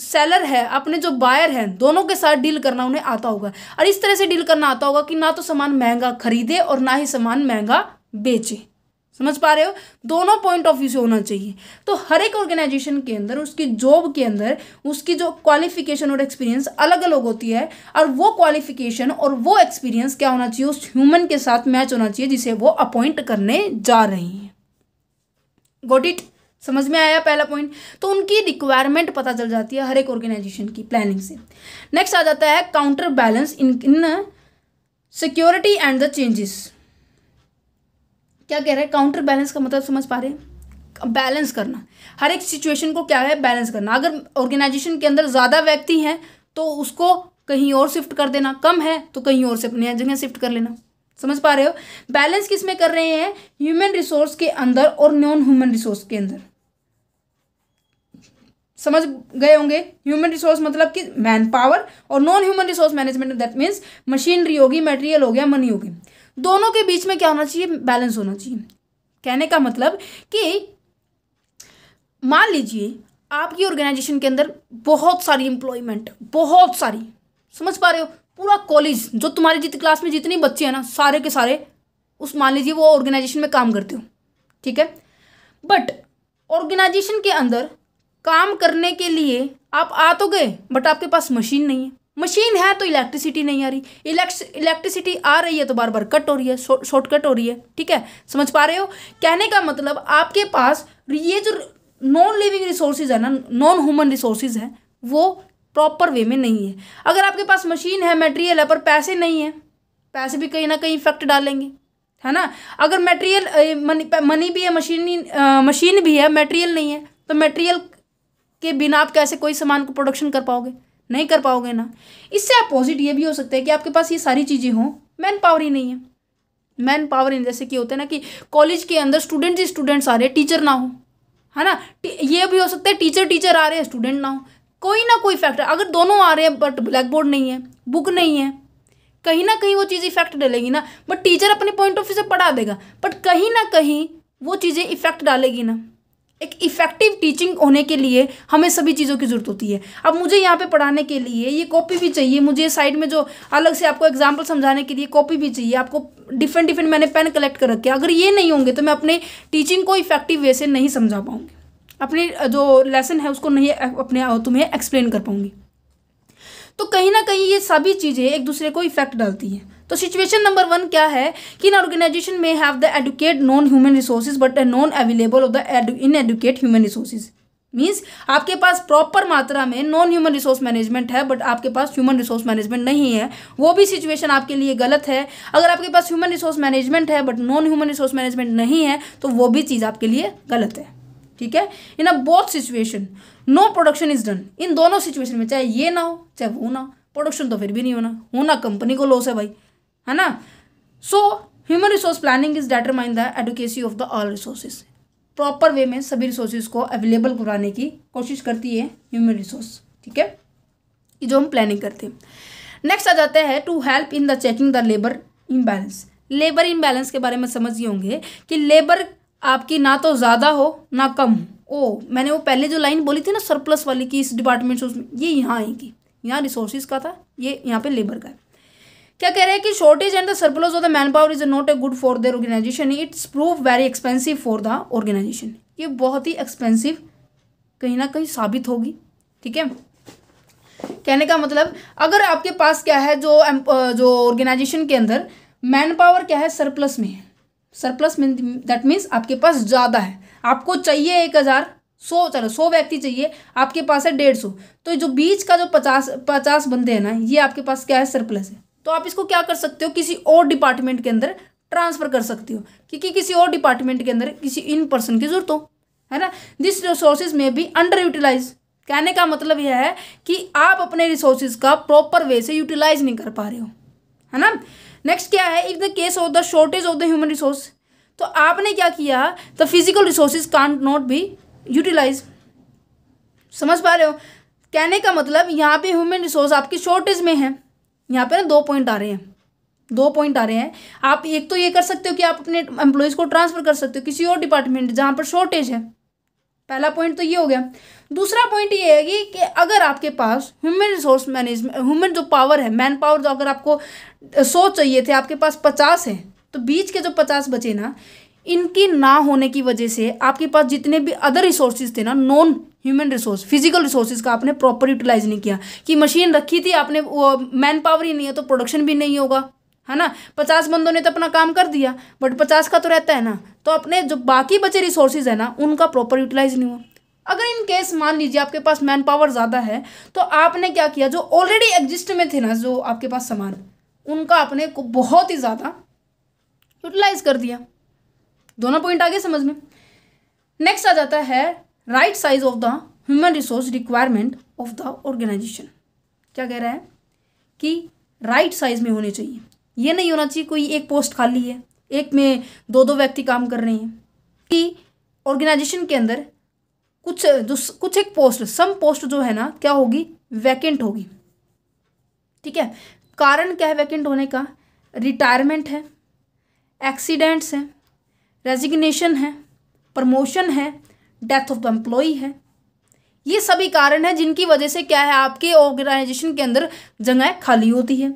सेलर है अपने जो बायर हैं दोनों के साथ डील करना उन्हें आता होगा और इस तरह से डील करना आता होगा कि ना तो सामान महंगा खरीदे और ना ही सामान महंगा बेचे समझ पा रहे हो दोनों पॉइंट ऑफ व्यू से होना चाहिए तो हर एक ऑर्गेनाइजेशन के अंदर उसकी जॉब के अंदर उसकी जो क्वालिफिकेशन और एक्सपीरियंस अलग अलग होती है और वो क्वालिफिकेशन और वो एक्सपीरियंस क्या होना चाहिए उस ह्यूमन के साथ मैच होना चाहिए जिसे वो अपॉइंट करने जा रही हैं गोट इट समझ में आया पहला पॉइंट तो उनकी रिक्वायरमेंट पता चल जाती है हर एक ऑर्गेनाइजेशन की प्लानिंग से नेक्स्ट आ जाता है counter balance in insecurity and the changes क्या कह रहा है काउंटर बैलेंस का मतलब समझ पा रहे हैं बैलेंस करना हर एक सिचुएशन को क्या है बैलेंस करना अगर ऑर्गेनाइजेशन के अंदर ज़्यादा व्यक्ति हैं तो उसको कहीं और शिफ्ट कर देना कम है तो कहीं और से अपनी जगह शिफ्ट कर लेना समझ पा रहे हो बैलेंस किस में कर रहे हैं ह्यूमन रिसोर्स के अंदर और नॉन ह्यूमन रिसोर्स के अंदर समझ गए होंगे ह्यूमन रिसोर्स मतलब कि मैन पावर और non human resource management that means machinery होगी मटेरियल हो गया मनी होगी दोनों के बीच में क्या होना चाहिए बैलेंस होना चाहिए कहने का मतलब कि मान लीजिए आपकी ऑर्गेनाइजेशन के अंदर बहुत सारी एम्प्लॉयमेंट बहुत सारी समझ पा रहे हो पूरा कॉलेज जो तुम्हारी जित क्लास में जितने बच्चे हैं ना सारे के सारे उस मान लीजिए वो ऑर्गेनाइजेशन में काम करते हो ठीक है बट ऑर्गेनाइजेशन के अंदर काम करने के लिए आप आ तो गए बट आपके पास मशीन नहीं है मशीन है तो इलेक्ट्रिसिटी नहीं आ रही इलेक्ट्रिसिटी आ रही है तो बार बार कट हो रही है शॉर्टकट हो रही है ठीक है समझ पा रहे हो कहने का मतलब आपके पास ये जो नॉन लिविंग रिसोर्सेज है ना नॉन ह्यूमन रिसोर्सेज हैं वो प्रॉपर वे में नहीं है अगर आपके पास मशीन है मटेरियल है पर पैसे नहीं है पैसे भी कहीं ना कहीं इफेक्ट डालेंगे है ना अगर मटेरियल मनी भी है मशीन मशीन भी है मटेरियल नहीं है तो मटेरियल के बिना आप कैसे कोई सामान को प्रोडक्शन कर पाओगे नहीं कर पाओगे ना इससे अपोजिट ये भी हो सकता है कि आपके पास ये सारी चीज़ें हों मैन पावर ही नहीं है मैन पावर इन जैसे कि होते हैं ना कि कॉलेज के अंदर स्टूडेंट ही स्टूडेंट्स आ रहे टीचर ना हो है ना ये भी हो सकता है टीचर टीचर आ रहे हैं स्टूडेंट ना हो कोई ना कोई फैक्टर अगर दोनों आ रहे हैं बट ब्लैक बोर्ड नहीं है बुक नहीं है कहीं ना कहीं वो चीज़ इफेक्ट डालेगी ना बट टीचर अपने पॉइंट ऑफ व्यू से पढ़ा देगा बट कहीं ना कहीं वो चीज़ें इफेक्ट डालेगी ना एक इफ़ेक्टिव टीचिंग होने के लिए हमें सभी चीज़ों की ज़रूरत होती है अब मुझे यहाँ पे पढ़ाने के लिए ये कॉपी भी चाहिए मुझे साइड में जो अलग से आपको एग्जाम्पल समझाने के लिए कॉपी भी चाहिए आपको डिफरेंट डिफरेंट मैंने पेन कलेक्ट कर रखे अगर ये नहीं होंगे तो मैं अपने टीचिंग को इफेक्टिव वे से नहीं समझा पाऊंगी अपने जो लेसन है उसको नहीं अपने तुम्हें एक्सप्लेन कर पाऊँगी तो कहीं ना कहीं ये सभी चीज़ें एक दूसरे को इफेक्ट डालती हैं तो सिचुएशन नंबर वन क्या है कि इन ऑर्गेनाइजेशन में have the adequate non human resources but non available of the inadequate human resources means आपके पास प्रॉपर मात्रा में नॉन ह्यूमन रिसोर्स मैनेजमेंट है बट आपके पास ह्यूमन रिसोर्स मैनेजमेंट नहीं है वो भी सिचुएशन आपके लिए गलत है अगर आपके पास ह्यूमन रिसोर्स मैनेजमेंट है but non human resource management नहीं है तो वो भी चीज़ आपके लिए गलत है ठीक है in a both situation no production is done in दोनों सिचुएशन में चाहे ये ना हो चाहे वो ना हो प्रोडक्शन तो फिर भी नहीं होना होना कंपनी को लॉस है भाई है ना so human resource planning is determine the adequacy of the all resources proper way में सभी रिसोर्सेज को अवेलेबल कराने की कोशिश करती है ह्यूमन रिसोर्स ठीक है ये जो हम प्लानिंग करते हैं नेक्स्ट आ जाते हैं to help in the checking the labour imbalance labour imbalance के बारे में समझ होंगे कि लेबर आपकी ना तो ज़्यादा हो ना कम हो ओ oh, मैंने वो पहले जो लाइन बोली थी ना सरप्लस वाली कि इस डिपार्टमेंट से उसमें ये यहाँ आएगी यहाँ रिसोर्सेज का था ये यहाँ पे लेबर का है क्या कह रहे हैं कि shortage and the surplus of the man power is not a good for their organisation it's prove very expensive for the organisation ये बहुत ही एक्सपेंसिव कहीं ना कहीं साबित होगी ठीक है कहने का मतलब अगर आपके पास क्या है जो जो ऑर्गेनाइजेशन के अंदर मैन पावर क्या है सरप्लस में है सरप्लस मीन दैट मीन्स आपके पास ज़्यादा है आपको चाहिए एक हज़ार सौ चलो सौ व्यक्ति चाहिए आपके पास है डेढ़ सौ तो जो बीच का जो पचास पचास बंदे हैं ना ये आपके पास क्या है सरप्लस है तो आप इसको क्या कर सकते हो किसी और डिपार्टमेंट के अंदर ट्रांसफर कर सकते हो क्योंकि किसी और डिपार्टमेंट के अंदर किसी इन पर्सन की जरूरत हो है ना दिस रिसोर्सेज में भी अंडर यूटिलाइज कहने का मतलब यह है कि आप अपने रिसोर्सेज का प्रॉपर वे से यूटिलाइज नहीं कर पा रहे हो है ना नेक्स्ट क्या है if the case of the shortage of the human resource तो आपने क्या किया the physical resources can't not be utilise समझ पा रहे हो कहने का मतलब यहाँ पे ह्यूमन रिसोर्स आपकी शॉर्टेज में है यहाँ पे ना दो पॉइंट आ रहे हैं दो पॉइंट आ रहे हैं आप एक तो ये कर सकते हो कि आप अपने एम्प्लॉयज़ को ट्रांसफ़र कर सकते हो किसी और डिपार्टमेंट जहाँ पर शॉर्टेज है पहला पॉइंट तो ये हो गया दूसरा पॉइंट ये है कि, कि अगर आपके पास ह्यूमन रिसोर्स मैनेजमेंट ह्यूमन जो पावर है मैन पावर जो अगर आपको सौ चाहिए थे आपके पास पचास है तो बीच के जो पचास बचे ना इनकी ना होने की वजह से आपके पास जितने भी अदर रिसोर्सेज थे ना non human resource physical resources का आपने प्रॉपर यूटिलाइज नहीं किया कि मशीन रखी थी आपने वो मैन पावर ही नहीं है तो प्रोडक्शन भी नहीं होगा है ना पचास बंदों ने तो अपना काम कर दिया बट पचास का तो रहता है ना तो अपने जो बाकी बचे रिसोर्सेज है ना उनका प्रॉपर यूटिलाइज नहीं हुआ अगर इन केस मान लीजिए आपके पास मैन पावर ज़्यादा है तो आपने क्या किया जो ऑलरेडी एग्जिस्ट में थे ना जो आपके पास सामान उनका आपने को बहुत ही ज़्यादा यूटिलाइज कर दिया दोनों पॉइंट आ गए समझ में नेक्स्ट आ जाता है right size of the human resource requirement of the organisation क्या कह रहा है कि राइट साइज में होने चाहिए ये नहीं होना चाहिए कोई एक पोस्ट खाली है एक में दो दो व्यक्ति काम कर रहे हैं कि ऑर्गेनाइजेशन के अंदर कुछ जो कुछ एक पोस्ट सम पोस्ट जो है ना क्या होगी वैकेंट होगी ठीक है कारण क्या है वैकेंट होने का रिटायरमेंट है एक्सीडेंट्स हैं रेजिग्नेशन है प्रमोशन है डेथ ऑफ द एम्प्लॉई है ये सभी कारण है जिनकी वजह से क्या है आपके ऑर्गेनाइजेशन के अंदर जगह खाली होती है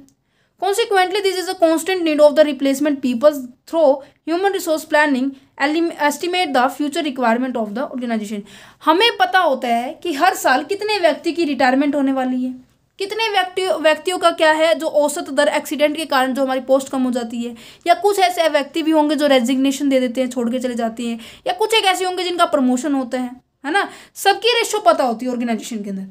consequently this is a constant need of the replacement people through human resource planning estimate the future requirement of the organisation हमें पता होता है कि हर साल कितने व्यक्ति की रिटायरमेंट होने वाली है कितने व्यक्ति व्यक्तियों का क्या है जो औसत दर एक्सीडेंट के कारण जो हमारी पोस्ट कम हो जाती है या कुछ ऐसे व्यक्ति भी होंगे जो रेजिग्नेशन दे देते हैं छोड़ के चले जाते हैं या कुछ एक ऐसे होंगे जिनका प्रमोशन होता है है ना सबकी रेशो पता होती है ऑर्गेनाइजेशन के अंदर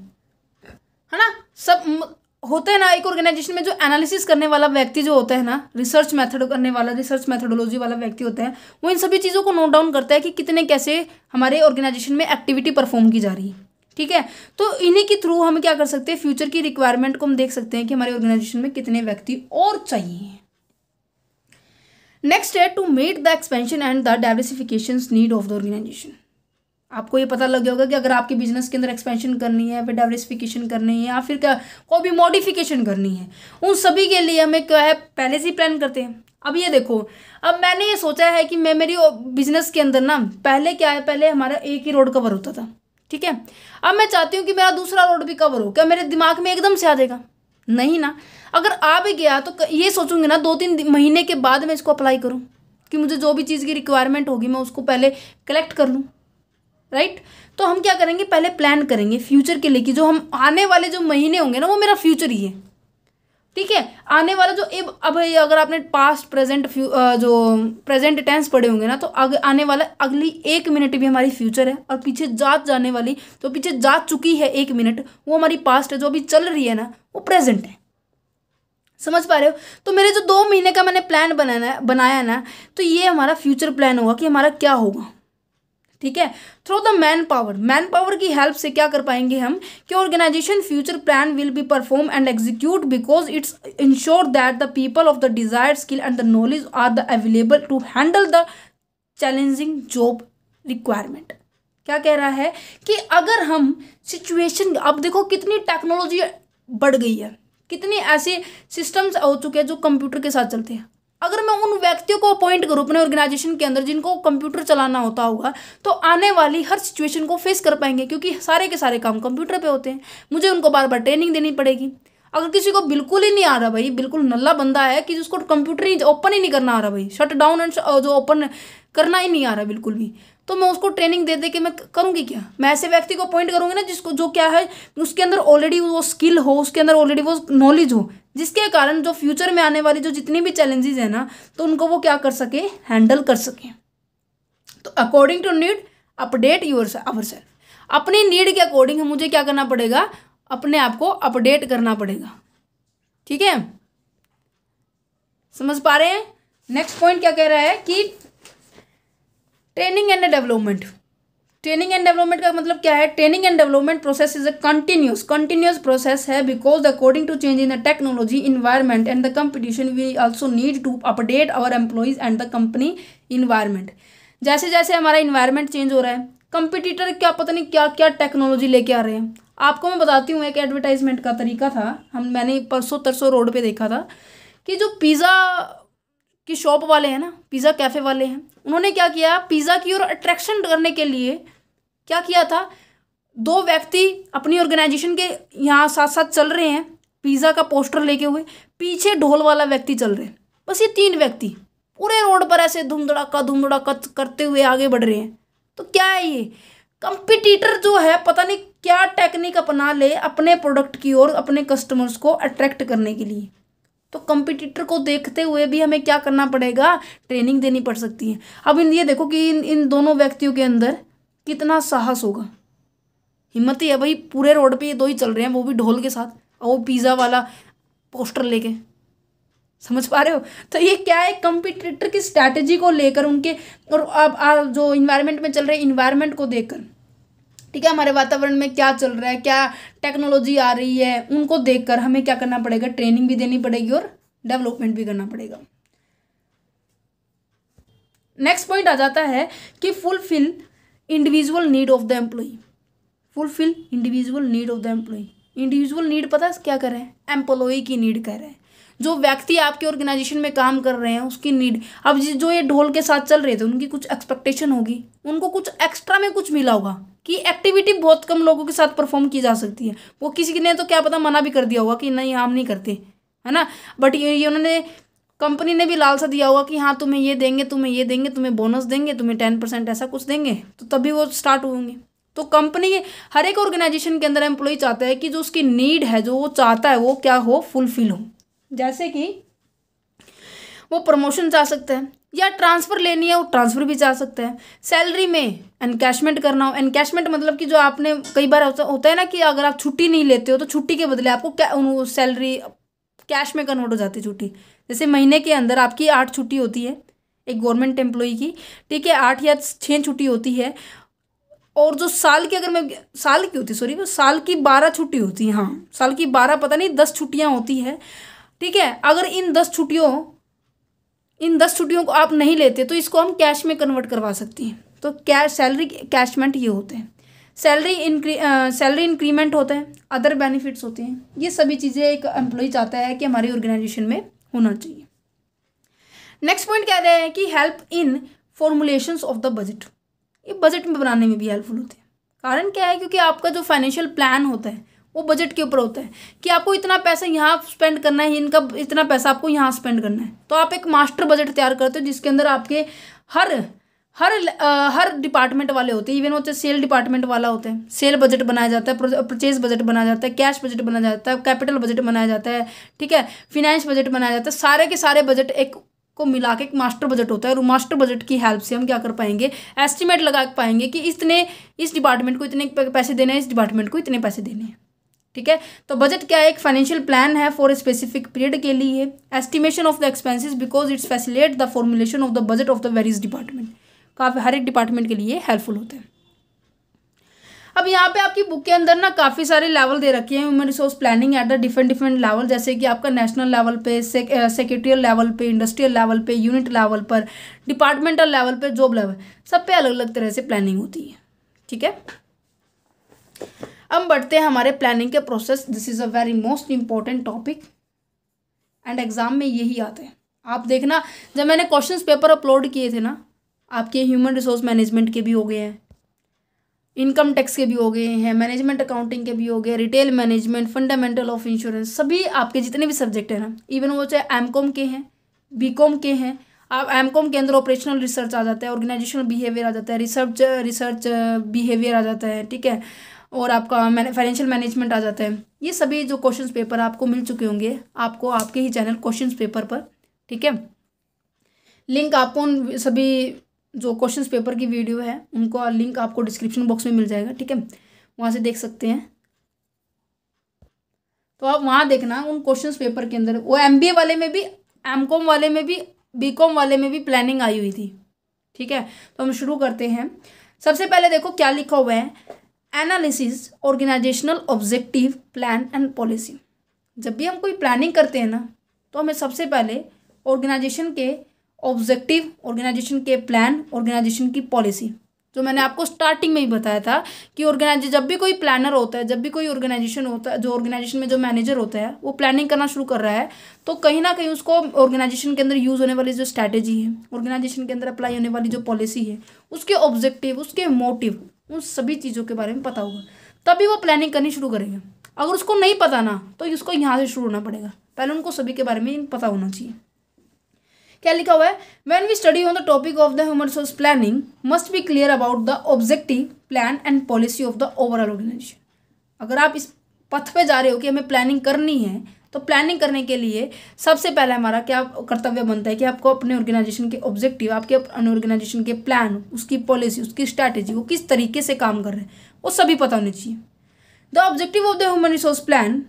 है ना सब होता है ना एक ऑर्गेनाइजेशन में जो एनालिसिस करने वाला व्यक्ति जो होता है ना रिसर्च मेथड करने वाला रिसर्च मेथडोलॉजी वाला व्यक्ति होता है वो इन सभी चीज़ों को नोट डाउन करता है कि कितने कैसे हमारे ऑर्गेनाइजेशन में एक्टिविटी परफॉर्म की जा रही है ठीक है तो इन्हीं के थ्रू हम क्या कर सकते हैं फ्यूचर की रिक्वायरमेंट को हम देख सकते हैं कि हमारे ऑर्गेनाइजेशन में कितने व्यक्ति और चाहिए नेक्स्ट है to met the expansion and the diversification need of the organisation आपको ये पता लग गया होगा कि अगर आपके बिजनेस के अंदर एक्सपेंशन करनी है फिर डाइवर्सिफिकेशन करनी है या फिर क्या कोई भी मॉडिफिकेशन करनी है उन सभी के लिए हमें क्या है पहले से ही प्लान करते हैं अब ये देखो अब मैंने ये सोचा है कि मैं मेरी बिजनेस के अंदर ना पहले क्या है पहले हमारा एक ही रोड कवर होता था ठीक है अब मैं चाहती हूँ कि मेरा दूसरा रोड भी कवर हो क्या मेरे दिमाग में एकदम से आ जाएगा नहीं ना अगर आ भी गया तो ये सोचूंगी ना दो तीन महीने के बाद मैं इसको अप्लाई करूँ कि मुझे जो भी चीज़ की रिक्वायरमेंट होगी मैं उसको पहले कलेक्ट कर लूँ राइट तो हम क्या करेंगे पहले प्लान करेंगे फ्यूचर के लिए कि जो हम आने वाले जो महीने होंगे ना वो मेरा फ्यूचर ही है ठीक है आने वाला जो इब अब अगर आपने पास्ट प्रेजेंट फ्यू जो प्रेजेंट टेंस पढ़े होंगे ना तो अग, आने वाला अगली एक मिनट भी हमारी फ्यूचर है और पीछे जात जाने वाली तो पीछे जा चुकी है एक मिनट वो हमारी पास्ट है जो अभी चल रही है ना वो प्रेजेंट है समझ पा रहे हो तो मेरे जो दो महीने का मैंने प्लान बनाना बनाया ना तो ये हमारा फ्यूचर प्लान होगा कि हमारा क्या होगा ठीक है through the man power man power की हेल्प से क्या कर पाएंगे हम कि organisation future plan will be perform and execute because it's ensure that the people of the desire skill and the knowledge are the available to handle the challenging job requirement क्या कह रहा है कि अगर हम सिचुएशन अब देखो कितनी टेक्नोलॉजी बढ़ गई है कितने ऐसे सिस्टम्स हो चुके हैं जो कंप्यूटर के साथ चलते हैं अगर मैं उन व्यक्तियों को अपॉइंट करूँ अपने ऑर्गेनाइजेशन के अंदर जिनको कंप्यूटर चलाना होता होगा तो आने वाली हर सिचुएशन को फेस कर पाएंगे क्योंकि सारे के सारे काम कंप्यूटर पे होते हैं मुझे उनको बार बार ट्रेनिंग देनी पड़ेगी अगर किसी को बिल्कुल ही नहीं आ रहा भाई बिल्कुल नल्ला बंदा है कि जिसको कंप्यूटर ही ओपन ही नहीं करना आ रहा भाई शट डाउन एंड जो ओपन करना ही नहीं आ रहा बिल्कुल भी तो मैं उसको ट्रेनिंग दे दे के मैं करूँगी क्या मैं ऐसे व्यक्ति को अपॉइंट करूँगी ना जिसको जो क्या है उसके अंदर ऑलरेडी वो स्किल हो उसके अंदर ऑलरेडी वो नॉलेज हो जिसके कारण जो फ्यूचर में आने वाली जो जितनी भी चैलेंजेस है ना तो उनको वो क्या कर सके हैंडल कर सके तो according to need update your our self अपनी नीड के अकॉर्डिंग मुझे क्या करना पड़ेगा अपने आप को अपडेट करना पड़ेगा ठीक है समझ पा रहे हैं नेक्स्ट पॉइंट क्या कह रहा है कि training and development training and development का मतलब क्या है training and development process is a continuous continuous process है because according to change in the technology environment and the competition we also need to update our employees and the company environment जैसे जैसे हमारा environment change हो रहा है competitor क्या पता नहीं क्या क्या टेक्नोलॉजी लेके आ रहे हैं आपको मैं बताती हूँ एक एडवर्टाइजमेंट का तरीका था हम मैंने परसों तरसों रोड पे देखा था कि जो पिज़्ज़ा की शॉप वाले हैं ना पिज़्ज़ा कैफ़े वाले हैं उन्होंने क्या किया पिज़्ज़ा की ओर अट्रैक्शन करने के लिए क्या किया था दो व्यक्ति अपनी ऑर्गेनाइजेशन के यहाँ साथ साथ चल रहे हैं पिज़्ज़ा का पोस्टर लेके हुए पीछे ढोल वाला व्यक्ति चल रहे हैं बस ये तीन व्यक्ति पूरे रोड पर ऐसे धूमधड़ाका धूमधड़ाका करते हुए आगे बढ़ रहे हैं तो क्या है ये कंपिटिटर जो है पता नहीं क्या टेक्निक अपना ले अपने प्रोडक्ट की ओर अपने कस्टमर्स को अट्रैक्ट करने के लिए तो कंपिटिटर को देखते हुए भी हमें क्या करना पड़ेगा ट्रेनिंग देनी पड़ सकती है अब इन ये देखो कि इन इन दोनों व्यक्तियों के अंदर कितना साहस होगा हिम्मत ही है भाई पूरे रोड पे ये दो ही चल रहे हैं वो भी ढोल के साथ और वो पिज़्ज़ा वाला पोस्टर लेके समझ पा रहे हो तो ये क्या है कंपिटिटर की स्ट्रैटेजी को लेकर उनके और अब जो इन्वायरमेंट में चल रहे इन्वायरमेंट को देखकर ठीक है हमारे वातावरण में क्या चल रहा है क्या टेक्नोलॉजी आ रही है उनको देखकर हमें क्या करना पड़ेगा ट्रेनिंग भी देनी पड़ेगी और डेवलपमेंट भी करना पड़ेगा नेक्स्ट पॉइंट आ जाता है कि fulfil individual need of the employee fulfil individual need of the employee individual need पता है क्या कर रहे हैं एम्प्लॉय की नीड कर रहे हैं जो व्यक्ति आपके ऑर्गेनाइजेशन में काम कर रहे हैं उसकी नीड अब जो ये ढोल के साथ चल रहे थे उनकी कुछ एक्सपेक्टेशन होगी उनको कुछ एक्स्ट्रा में कुछ मिला होगा कि एक्टिविटी बहुत कम लोगों के साथ परफॉर्म की जा सकती है वो किसी ने तो क्या पता मना भी कर दिया होगा कि नहीं हम नहीं करते है ना बट ये, उन्होंने कंपनी ने भी लालसा दिया होगा कि हाँ तुम्हें ये देंगे तुम्हें ये देंगे तुम्हें बोनस देंगे तुम्हें टेन परसेंट ऐसा कुछ देंगे तो तभी वो स्टार्ट होंगे तो कंपनी के हर एक ऑर्गेनाइजेशन के अंदर एम्प्लॉई चाहता है कि जो उसकी नीड है जो वो चाहता है वो क्या हो फुलफिल हो जैसे कि वो प्रमोशन चाह सकता है या ट्रांसफ़र लेनी है वो ट्रांसफ़र भी जा सकता है सैलरी में एनकैशमेंट करना हो एनकैशमेंट मतलब कि जो आपने कई बार होता है ना कि अगर आप छुट्टी नहीं लेते हो तो छुट्टी के बदले आपको सैलरी कैश में कन्वर्ट हो जाती है छुट्टी जैसे महीने के अंदर आपकी आठ छुट्टी होती है एक गवर्नमेंट एम्प्लॉई की ठीक है आठ या छः छुट्टी होती है और जो साल की अगर मैं साल की होती सॉरी वो साल की बारह छुट्टी होती है हाँ साल की बारह पता नहीं दस छुट्टियाँ होती है ठीक है अगर इन दस छुट्टियों इन दस छुट्टियों को आप नहीं लेते तो इसको हम कैश में कन्वर्ट करवा सकते हैं तो कैश सैलरी कैशमेंट ये होते हैं सैलरी इंक्री सैलरी इंक्रीमेंट होता है अदर बेनिफिट्स होते हैं ये सभी चीज़ें एक एम्प्लॉय चाहता है कि हमारी ऑर्गेनाइजेशन में होना चाहिए नेक्स्ट पॉइंट कह रहे हैं कि help in formulations of the budget ये बजट में बनाने में भी हेल्पफुल होते हैं कारण क्या है क्योंकि आपका जो फाइनेंशियल प्लान होता है वो बजट के ऊपर होता है कि आपको इतना पैसा यहाँ स्पेंड करना है इनका इतना पैसा आपको यहाँ स्पेंड करना है तो आप एक मास्टर बजट तैयार करते हो जिसके अंदर आपके हर हर आ, हर डिपार्टमेंट वाले होते हैं इवन होते सेल डिपार्टमेंट वाला होता है सेल बजट बनाया जाता है परचेज बजट बनाया जाता है कैश बजट बनाया जाता है कैपिटल बजट बनाया जाता है ठीक है फिनेंस बजट बनाया जाता है सारे के सारे बजट एक को मिला के एक मास्टर बजट होता है और मास्टर बजट की हेल्प से हम क्या कर पाएंगे एस्टिमेट लगा पाएंगे कि इतने इस डिपार्टमेंट को इतने पैसे देने हैं इस डिपार्टमेंट को इतने पैसे देने हैं ठीक है तो बजट क्या है एक फाइनेंशियल प्लान है फॉर स्पेसिफिक पीरियड के लिए estimation of the expenses because it's facilitate the formulation of the budget of the various department काफ़ी हर एक डिपार्टमेंट के लिए हेल्पफुल होते हैं अब यहाँ पे आपकी बुक के अंदर ना काफ़ी सारे लेवल दे रखे हैं human resource planning at the different different level जैसे कि आपका नेशनल लेवल पे सेक्रेटरियल लेवल पे इंडस्ट्रियल लेवल पे यूनिट लेवल पर डिपार्टमेंटल लेवल पे जॉब लेवल सब पे अलग अलग तरह से प्लानिंग होती है ठीक है हम बढ़ते हैं हमारे प्लानिंग के process this is a very most important topic and exam में यही आते हैं आप देखना जब मैंने क्वेश्चंस पेपर अपलोड किए थे ना आपके ह्यूमन रिसोर्स मैनेजमेंट के भी हो गए हैं इनकम टैक्स के भी हो गए हैं मैनेजमेंट अकाउंटिंग के भी हो गए retail management fundamental of insurance सभी आपके जितने भी सब्जेक्ट हैं ना इवन वो चाहे एम के हैं बी के हैं आप एम कॉम के अंदर ऑपरेशनल रिसर्च आ जाता है ऑर्गेनाइजेशनल बिहेवियर आ जाता है रिसर्च रिसर्च बिहेवियर आ जाता है ठीक है और आपका फाइनेंशियल मैनेजमेंट आ जाता है ये सभी जो क्वेश्चन पेपर आपको मिल चुके होंगे आपको आपके ही चैनल क्वेश्चन पेपर पर ठीक है लिंक आपको उन सभी जो क्वेश्चन पेपर की वीडियो है उनको लिंक आपको डिस्क्रिप्शन बॉक्स में मिल जाएगा ठीक है वहाँ से देख सकते हैं तो आप वहाँ देखना उन क्वेश्चन पेपर के अंदर वो एम वाले में भी एम वाले में भी बी वाले में भी प्लानिंग आई हुई थी ठीक है तो हम शुरू करते हैं सबसे पहले देखो क्या लिखा हुआ है analysis organisational objective plan and policy जब भी हम कोई प्लानिंग करते हैं ना तो हमें सबसे पहले ऑर्गेनाइजेशन के ऑब्जेक्टिव ऑर्गेनाइजेशन के प्लान ऑर्गेनाइजेशन की पॉलिसी जो मैंने आपको स्टार्टिंग में ही बताया था कि ऑर्गेनाइज जब भी कोई प्लानर होता है जब भी कोई ऑर्गेनाइजेशन होता है जो ऑर्गेनाइजेशन में जो मैनेजर होता है वो प्लानिंग करना शुरू कर रहा है तो कहीं ना कहीं उसको ऑर्गेनाइजेशन के अंदर यूज़ होने वाली जो स्ट्रैटेजी है ऑर्गेनाइजेशन के अंदर अप्लाई होने वाली जो पॉलिसी है उसके ऑब्जेक्टिव उसके मोटिव उन सभी चीज़ों के बारे में पता होगा तभी वो प्लानिंग करनी शुरू करेंगे अगर उसको नहीं पता ना तो उसको यहाँ से शुरू होना पड़ेगा पहले उनको सभी के बारे में पता होना चाहिए क्या लिखा हुआ है when we study on the topic of the human resource planning must be clear about the objective plan and policy of the overall organisation अगर आप इस पथ पे जा रहे हो कि हमें प्लानिंग करनी है तो प्लानिंग करने के लिए सबसे पहले हमारा क्या कर्तव्य बनता है कि आपको अपने ऑर्गेनाइजेशन के ऑब्जेक्टिव आपके अपने ऑर्गेनाइजेशन के प्लान उसकी पॉलिसी उसकी स्ट्रैटेजी वो किस तरीके से काम कर रहे हैं वो सभी पता होने चाहिए the objective of the human resource plan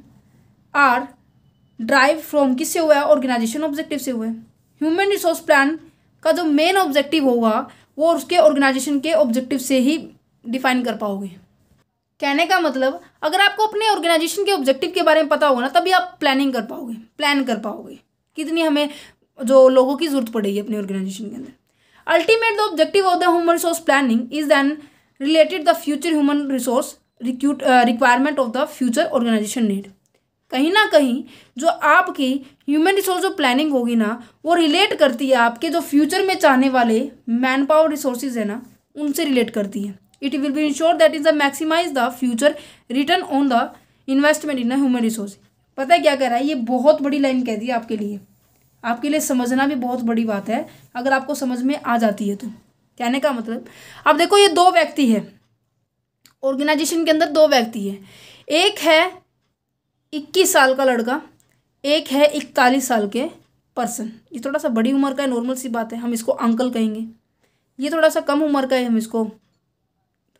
are drive from किससे हुआ है ऑर्गेनाइजेशन ऑब्जेक्टिव से हुआ है ह्यूमन रिसोर्स प्लान का जो मेन ऑब्जेक्टिव होगा वो उसके ऑर्गेनाइजेशन के ऑब्जेक्टिव से ही डिफाइन कर पाओगे कहने का मतलब अगर आपको अपने ऑर्गेनाइजेशन के ऑब्जेक्टिव के बारे में पता होगा ना तभी आप प्लानिंग कर पाओगे प्लान कर पाओगे कितनी हमें जो लोगों की ज़रूरत पड़ेगी अपने ऑर्गेनाइजेशन के अंदर ultimate the objective of the human resource planning is then related the future human resource requirement of the future organisation need कहीं ना कहीं जो आपकी ह्यूमन रिसोर्स जो प्लानिंग होगी ना वो रिलेट करती है आपके जो फ्यूचर में चाहने वाले मैन पावर रिसोर्सेज है ना उनसे रिलेट करती है it will be ensure that is the maximize the future return on the investment in a human resource पता है क्या कर रहा है ये बहुत बड़ी लाइन कह दी आपके लिए आपके लिए समझना भी बहुत बड़ी बात है अगर आपको समझ में आ जाती है तो कहने का मतलब अब देखो ये दो व्यक्ति है ऑर्गेनाइजेशन के अंदर दो व्यक्ति है एक है इक्कीस साल का लड़का एक है इकतालीस साल के पर्सन ये थोड़ा सा बड़ी उम्र का है नॉर्मल सी बात है हम इसको अंकल कहेंगे ये थोड़ा सा कम उम्र का है हम इसको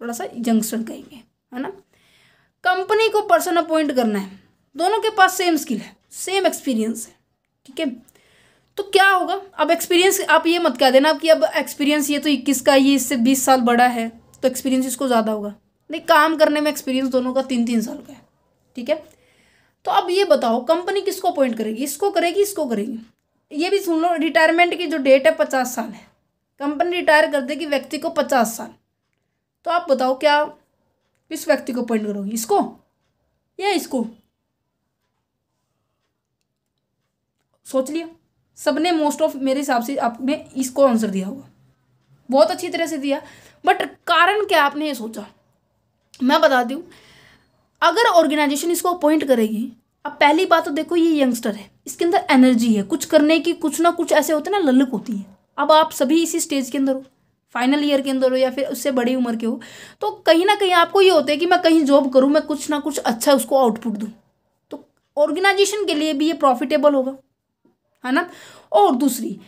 थोड़ा सा जंक्शन कहेंगे है ना कंपनी को पर्सन अपॉइंट करना है दोनों के पास सेम स्किल है सेम एक्सपीरियंस है ठीक है तो क्या होगा अब एक्सपीरियंस आप ये मत कह देना कि अब एक्सपीरियंस ये तो इक्कीस का ये इससे बीस साल बड़ा है तो एक्सपीरियंस इसको ज़्यादा होगा नहीं काम करने में एक्सपीरियंस दोनों का तीन तीन साल का है ठीक है तो अब ये बताओ कंपनी किसको अपॉइंट करेगी इसको करेगी इसको करेगी ये भी सुन लो रिटायरमेंट की जो डेट है पचास साल है कंपनी रिटायर कर देगी व्यक्ति को पचास साल तो आप बताओ क्या किस व्यक्ति को अपॉइंट करोगे इसको या इसको सोच लिया सबने मोस्ट ऑफ मेरे हिसाब से आपने इसको आंसर दिया होगा बहुत अच्छी तरह से दिया बट कारण क्या आपने ये सोचा मैं बता दूँ अगर ऑर्गेनाइजेशन इसको अपॉइंट करेगी अब पहली बात तो देखो ये यंगस्टर है इसके अंदर एनर्जी है कुछ करने की कुछ ना कुछ ऐसे होते हैं ना ललक होती है अब आप सभी इसी स्टेज के अंदर हो फाइनल ईयर के अंदर हो या फिर उससे बड़ी उम्र के हो तो कहीं ना कहीं आपको ये होता है कि मैं कहीं जॉब करूँ मैं कुछ ना कुछ अच्छा उसको आउटपुट दूँ तो ऑर्गेनाइजेशन के लिए भी ये प्रॉफिटेबल होगा है ना और दूसरी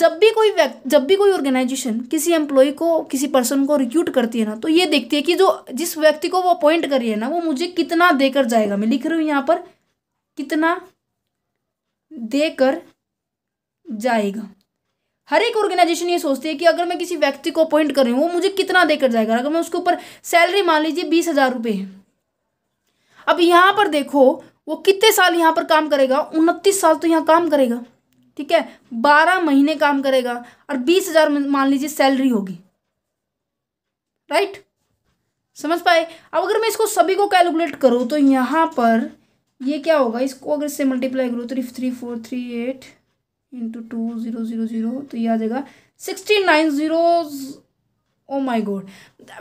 जब भी कोई व्यक्ति जब भी कोई ऑर्गेनाइजेशन किसी एम्प्लॉय को किसी पर्सन को रिक्रूट करती है ना तो ये देखती है कि जो जिस व्यक्ति को वो अपॉइंट करी है ना वो मुझे कितना देकर जाएगा मैं लिख रही हूँ यहाँ पर कितना देकर जाएगा हर एक ऑर्गेनाइजेशन ये सोचती है कि अगर मैं किसी व्यक्ति को अपॉइंट कर रही हूँ वो मुझे कितना देकर जाएगा अगर मैं उसके ऊपर सैलरी मान लीजिए बीस हज़ार रुपये अब यहाँ पर देखो वो कितने साल यहाँ पर काम करेगा उनतीस साल तो यहाँ काम करेगा ठीक है बारह महीने काम करेगा और बीस हज़ार मान लीजिए सैलरी होगी राइट समझ पाए अब अगर मैं इसको सभी को कैलकुलेट करूँ तो यहाँ पर ये क्या होगा इसको अगर इससे मल्टीप्लाई करूँ तो three four three eight into two zero zero zero तो ये आ जाएगा sixty nine zero oh my God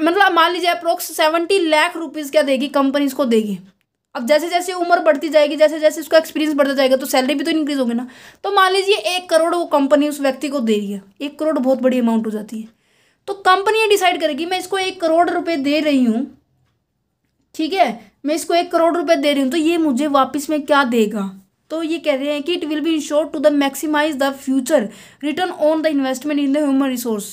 मतलब मान लीजिए अप्रोक्स सेवेंटी लाख रुपीज़ क्या देगी कंपनी इसको देगी अब जैसे जैसे उम्र बढ़ती जाएगी जैसे जैसे उसका एक्सपीरियंस बढ़ता जाएगा तो सैलरी भी तो इंक्रीज होगी ना तो मान लीजिए एक करोड़ वो कंपनी उस व्यक्ति को दे रही है एक करोड़ बहुत बड़ी अमाउंट हो जाती है तो कंपनी ये डिसाइड करेगी मैं इसको एक करोड़ रुपए दे रही हूँ ठीक है मैं इसको एक करोड़ रुपए दे रही हूँ तो ये मुझे वापस में क्या देगा तो ये कह रहे हैं कि it will be ensure to the maximise the future return on the investment in the human resource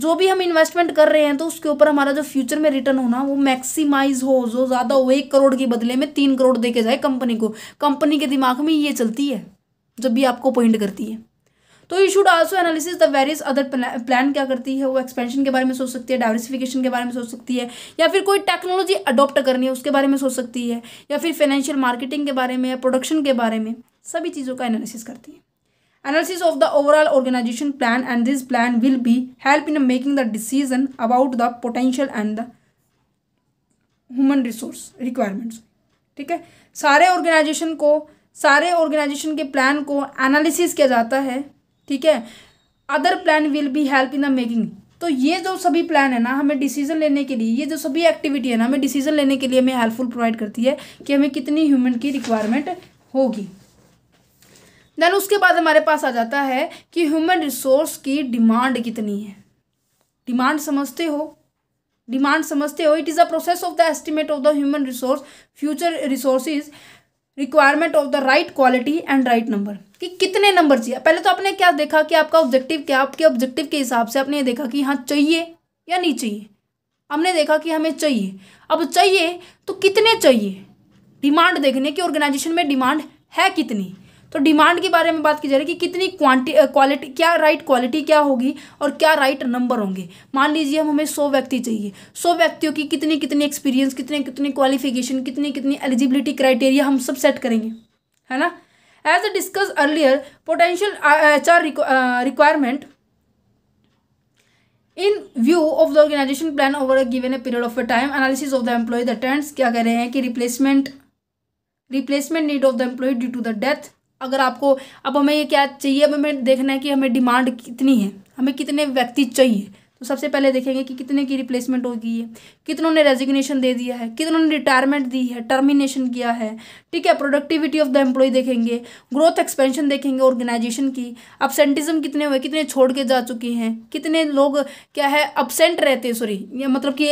जो भी हम इन्वेस्टमेंट कर रहे हैं तो उसके ऊपर हमारा जो फ्यूचर में रिटर्न होना वो मैक्सिमाइज हो जो ज़्यादा हो एक करोड़ के बदले में तीन करोड़ दे के जाए कंपनी को कंपनी के दिमाग में ये चलती है जब भी आपको अपॉइंट करती है तो you should also analysis the various other plan क्या करती है वो एक्सपेंशन के बारे में सोच सकती है डाइवर्सिफिकेशन के बारे में सोच सकती है या फिर कोई टेक्नोलॉजी अडोप्ट करनी है उसके बारे में सोच सकती है या फिर फाइनेंशियल मार्केटिंग के बारे में या प्रोडक्शन के बारे में सभी चीज़ों का एनालिसिस करती है analysis of the overall organisation plan and this plan will be help in making the decision about the potential and the human resource requirements ठीक है सारे ऑर्गेनाइजेशन को सारे ऑर्गेनाइजेशन के प्लान को एनालिसिस किया जाता है ठीक है other plan will be help in the making तो ये जो सभी प्लान है ना हमें डिसीजन लेने के लिए ये जो सभी एक्टिविटी है ना हमें डिसीजन लेने के लिए हमें हेल्पफुल प्रोवाइड करती है कि हमें कितनी ह्यूमन की रिक्वायरमेंट होगी देन उसके बाद हमारे पास आ जाता है कि ह्यूमन रिसोर्स की डिमांड कितनी है डिमांड समझते हो डिमांड समझते हो it is a process of the estimate of the human resource future resources requirement of the right quality and right number कि कितने नंबर चाहिए पहले तो आपने क्या देखा कि आपका ऑब्जेक्टिव क्या आपके ऑब्जेक्टिव के हिसाब से आपने ये देखा कि हाँ चाहिए या नहीं चाहिए हमने देखा कि हमें चाहिए अब चाहिए तो कितने चाहिए डिमांड देखने की ऑर्गेनाइजेशन में डिमांड है कितनी तो डिमांड के बारे में बात की जा रही है कि कितनी क्वांटिटी क्वालिटी क्या राइट क्वालिटी क्या होगी और क्या राइट नंबर होंगे मान लीजिए हम हमें सौ व्यक्ति चाहिए सौ व्यक्तियों की कितनी कितनी एक्सपीरियंस कितने कितने क्वालिफिकेशन कितनी कितनी एलिजिबिलिटी क्राइटेरिया हम सब सेट करेंगे है ना as a discuss earlier potential H R requirement in view of the organisation plan over a a period of a time analysis of the employee the tents क्या कह रहे हैं कि replacement replacement need of the employee due to the death अगर आपको अब हमें ये क्या चाहिए अब हमें देखना है कि हमें डिमांड कितनी है हमें कितने व्यक्ति चाहिए तो सबसे पहले देखेंगे कि कितने की रिप्लेसमेंट होगी है कितनों ने रेजिग्नेशन दे दिया है कितनों ने रिटायरमेंट दी है टर्मिनेशन किया है ठीक है प्रोडक्टिविटी ऑफ द एम्प्लॉय देखेंगे ग्रोथ एक्सपेंशन देखेंगे ऑर्गेनाइजेशन की अपसेंटिज्म कितने हुए कितने छोड़ के जा चुके हैं कितने लोग क्या है अपसेंट रहते हैं सॉरी मतलब कि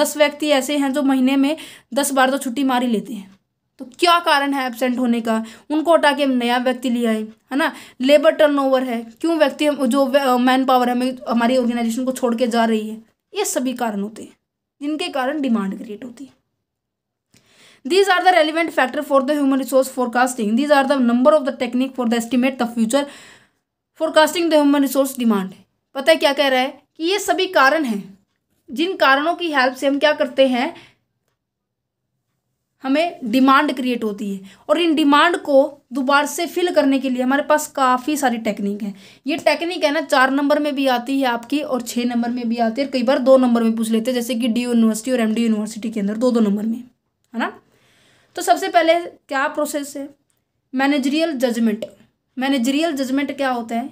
दस व्यक्ति ऐसे हैं जो महीने में दस बार तो छुट्टी मार ही लेते हैं तो क्या कारण है एबसेंट होने का उनको हटा के हम नया व्यक्ति ले आए है ना लेबर टर्नओवर है क्यों व्यक्ति जो मैन पावर हमें हमारी ऑर्गेनाइजेशन को छोड़ के जा रही है ये सभी कारण होते हैं जिनके कारण डिमांड क्रिएट होती है these are the relevant factor for the human resource forecasting these are the number of the technique for the estimate the future forecasting the human resource demand पता है क्या कह रहा है कि ये सभी कारण हैं जिन कारणों की हेल्प से हम क्या करते हैं हमें डिमांड क्रिएट होती है और इन डिमांड को दोबारा से फिल करने के लिए हमारे पास काफ़ी सारी टेक्निक है ये टेक्निक है ना चार नंबर में भी आती है आपकी और छः नंबर में भी आती है और कई बार दो नंबर में पूछ लेते हैं जैसे कि डी यूनिवर्सिटी और एम यूनिवर्सिटी के अंदर दो दो नंबर में है ना तो सबसे पहले क्या प्रोसेस है मैनेजरियल जजमेंट मैनेजरियल जजमेंट क्या होता है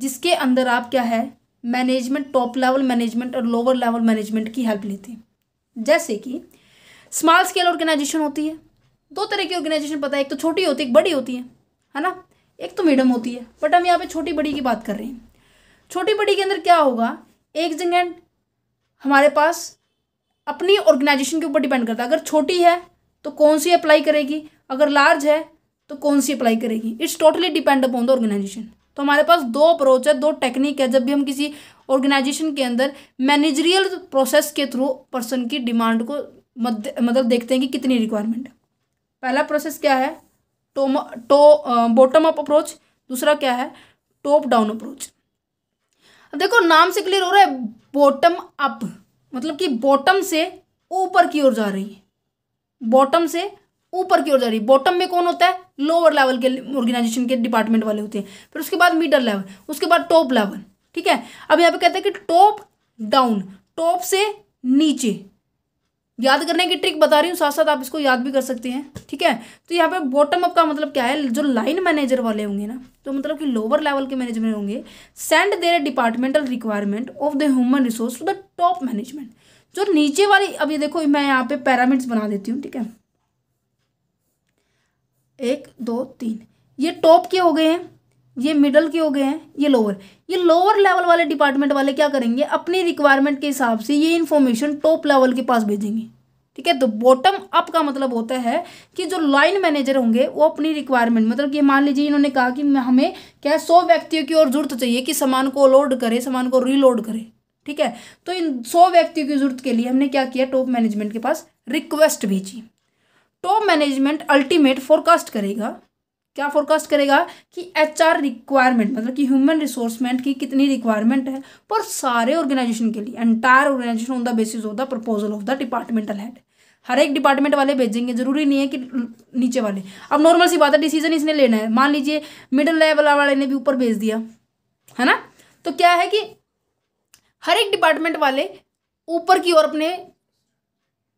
जिसके अंदर आप क्या है मैनेजमेंट टॉप लेवल मैनेजमेंट और लोअर लेवल मैनेजमेंट की हेल्प लेते हैं जैसे कि स्मॉल स्केल ऑर्गेनाइजेशन होती है दो तरह की ऑर्गेनाइजेशन पता है एक तो छोटी होती है एक बड़ी होती है है ना एक तो मीडियम होती है बट हम यहाँ पे छोटी बड़ी की बात कर रहे हैं छोटी बड़ी के अंदर क्या होगा एक जगह हमारे पास अपनी ऑर्गेनाइजेशन के ऊपर डिपेंड करता है अगर छोटी है तो कौन सी अप्लाई करेगी अगर लार्ज है तो कौन सी अप्लाई करेगी it's totally depend upon the organisation तो हमारे पास दो अप्रोच है दो टेक्निक है जब भी हम किसी ऑर्गेनाइजेशन के अंदर मैनेजरियल प्रोसेस के थ्रू पर्सन की डिमांड को मतलब देखते हैं कि कितनी रिक्वायरमेंट है पहला प्रोसेस क्या है top to bottom up approach दूसरा क्या है टॉप डाउन अप्रोच अब देखो नाम से क्लियर हो रहा है बॉटम अप मतलब कि बॉटम से ऊपर की ओर जा रही है बॉटम से ऊपर की ओर जा रही है बॉटम में कौन होता है लोअर लेवल के ऑर्गेनाइजेशन के डिपार्टमेंट वाले होते हैं फिर उसके बाद मिडल लेवल उसके बाद टॉप लेवल ठीक है अब यहाँ पे कहते हैं कि टॉप डाउन टॉप से नीचे याद करने की ट्रिक बता रही हूँ साथ साथ आप इसको याद भी कर सकते हैं ठीक है तो यहाँ पे बॉटम अप का मतलब क्या है जो लाइन मैनेजर वाले होंगे ना तो मतलब कि लोअर लेवल के मैनेजमेंट होंगे send their departmental requirement of the human resource to the top management जो नीचे वाली अब ये देखो मैं यहाँ पे पैरामिड्स बना देती हूँ ठीक है एक दो तीन ये टॉप के हो गए हैं ये मिडल के हो गए हैं ये लोअर ये लोअर लेवल वाले डिपार्टमेंट वाले क्या करेंगे अपनी रिक्वायरमेंट के हिसाब से ये इन्फॉर्मेशन टॉप लेवल के पास भेजेंगे ठीक है तो बॉटम अप का मतलब होता है कि जो लाइन मैनेजर होंगे वो अपनी रिक्वायरमेंट मतलब कि मान लीजिए इन्होंने कहा कि हमें क्या सौ व्यक्तियों की और जरूरत चाहिए कि सामान को लोड करे सामान को रीलोड करे ठीक है तो इन सौ व्यक्तियों की जरूरत के लिए हमने क्या किया टॉप मैनेजमेंट के पास रिक्वेस्ट भेजी टॉप मैनेजमेंट अल्टीमेट फोरकास्ट करेगा क्या फोरकास्ट करेगा कि एच आर रिक्वायरमेंट मतलब कि ह्यूमन रिसोर्समेंट की कितनी रिक्वायरमेंट है पर सारे ऑर्गेनाइजेशन के लिए entire organisation on the basis of the proposal of the departmental head हर एक डिपार्टमेंट वाले भेजेंगे जरूरी नहीं है कि नीचे वाले अब नॉर्मल सी बात है डिसीजन इसने लेना है मान लीजिए मिडिल लेवल वाले ने भी ऊपर भेज दिया है ना तो क्या है कि हर एक डिपार्टमेंट वाले ऊपर की ओर अपने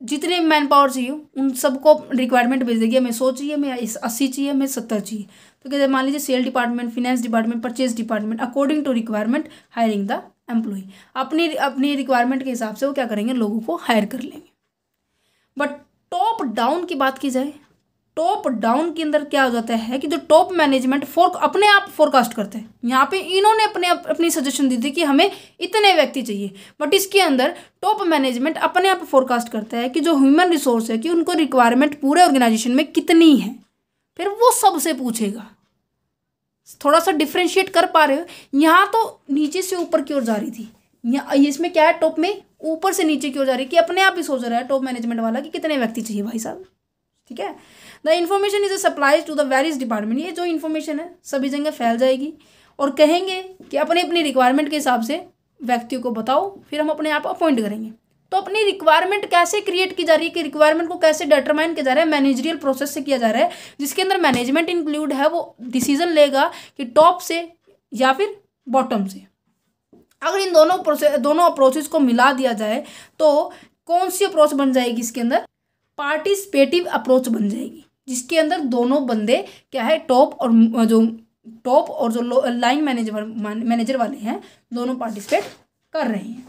जितने मैन पावर चाहिए उन सबको रिक्वायरमेंट भेज देगी हमें सौ चाहिए हमें अस्सी चाहिए हमें सत्तर चाहिए तो कहते मान लीजिए sale department finance department purchase department according to requirement hiring the employee अपनी अपनी रिक्वायरमेंट के हिसाब से वो क्या करेंगे लोगों को हायर कर लेंगे बट टॉप डाउन की बात की जाए टॉप डाउन के अंदर क्या हो जाता है कि जो टॉप मैनेजमेंट फोर अपने आप फोरकास्ट करते हैं यहाँ पे इन्होंने अपने अप, अपनी सजेशन दी थी कि हमें इतने व्यक्ति चाहिए बट इसके अंदर टॉप मैनेजमेंट अपने आप फोरकास्ट करता है कि जो ह्यूमन रिसोर्स है कि उनको रिक्वायरमेंट पूरे ऑर्गेनाइजेशन में कितनी है फिर वो सबसे पूछेगा थोड़ा सा डिफ्रेंशिएट कर पा रहे हो यहाँ तो नीचे से ऊपर की ओर जा रही थी यहाँ इसमें क्या है टॉप में ऊपर से नीचे की ओर जा रही है कि अपने आप ही सोच रहा है टॉप मैनेजमेंट वाला कि कितने व्यक्ति चाहिए भाई साहब ठीक है the information is a supplies to the various department ये जो इन्फॉर्मेशन है सभी जगह फैल जाएगी और कहेंगे कि अपने अपनी रिक्वायरमेंट के हिसाब से व्यक्तियों को बताओ फिर हम अपने आप अपॉइंट करेंगे तो अपनी रिक्वायरमेंट कैसे क्रिएट की जा रही है कि रिक्वायरमेंट को कैसे डिटरमाइन किया जा रहा है मैनेजरियल प्रोसेस से किया जा रहा है जिसके अंदर मैनेजमेंट इंक्लूड है वो डिसीजन लेगा कि टॉप से या फिर बॉटम से अगर इन दोनों प्रोसेस दोनों अप्रोचेस को मिला दिया जाए तो कौन सी अप्रोच बन जाएगी इसके अंदर पार्टिसिपेटिव अप्रोच बन जाएगी जिसके अंदर दोनों बंदे क्या है टॉप और जो टॉप और जो लाइन मैनेजर मैनेजर वाले हैं दोनों पार्टिसिपेट कर रहे हैं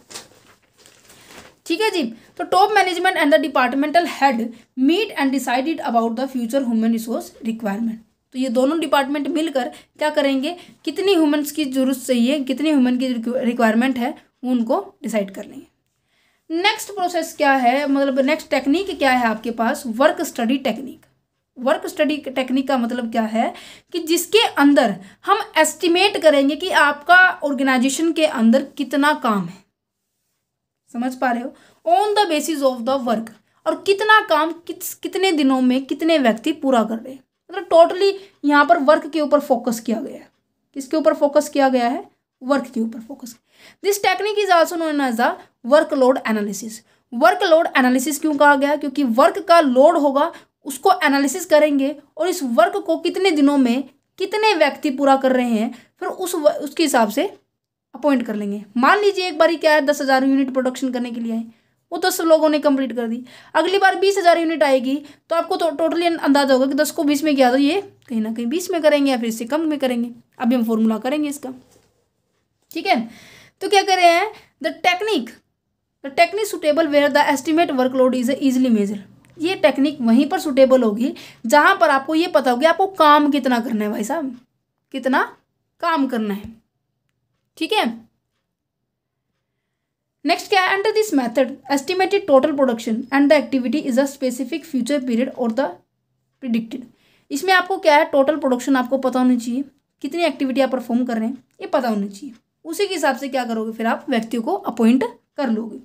ठीक है जी तो top management and the departmental head meet and decided about the future human resource requirement तो ये दोनों डिपार्टमेंट मिलकर क्या करेंगे कितनी ह्यूमन्स की जरूरत चाहिए कितनी ह्यूमन की रिक्वायरमेंट है उनको डिसाइड कर लेंगे नेक्स्ट प्रोसेस क्या है मतलब नेक्स्ट टेक्निक क्या है आपके पास work study technique work study technique का मतलब क्या है कि जिसके अंदर हम एस्टिमेट करेंगे कि आपका ऑर्गेनाइजेशन के अंदर कितना काम है समझ पा रहे हो on the basis of the work और कितना काम कित, कितने दिनों में कितने व्यक्ति पूरा कर रहे हैं मतलब टोटली यहाँ पर वर्क के ऊपर फोकस किया गया है किसके ऊपर फोकस किया गया है वर्क के ऊपर focus this technique is also known as the workload analysis workload analysis क्यों कहा गया क्योंकि वर्क का लोड होगा उसको एनालिसिस करेंगे और इस वर्क को कितने दिनों में कितने व्यक्ति पूरा कर रहे हैं फिर उस उसके हिसाब से अपॉइंट कर लेंगे मान लीजिए एक बार ही क्या है दस हज़ार यूनिट प्रोडक्शन करने के लिए आए वो दस लोगों ने कंप्लीट कर दी अगली बार बीस हज़ार यूनिट आएगी तो आपको तो टोटली अंदाजा होगा कि दस को बीस में किया तो ये कहीं ना कहीं बीस में करेंगे या फिर इससे कम में करेंगे अभी हम फॉर्मूला करेंगे इसका ठीक है तो क्या कह रहे हैं the technique the technique suitable where the estimate workload is easily measure ये टेक्निक वहीं पर सुटेबल होगी जहाँ पर आपको ये पता होगी आपको काम कितना करना है भाई साहब कितना काम करना है ठीक है नेक्स्ट क्या है under this method estimated total production and the activity is a specific future period और द प्रिडिक्टेड इसमें आपको क्या है टोटल प्रोडक्शन आपको पता होना चाहिए कितनी एक्टिविटी आप परफॉर्म कर रहे हैं ये पता होना चाहिए उसी के हिसाब से क्या करोगे फिर आप व्यक्ति को अपॉइंट कर लोगे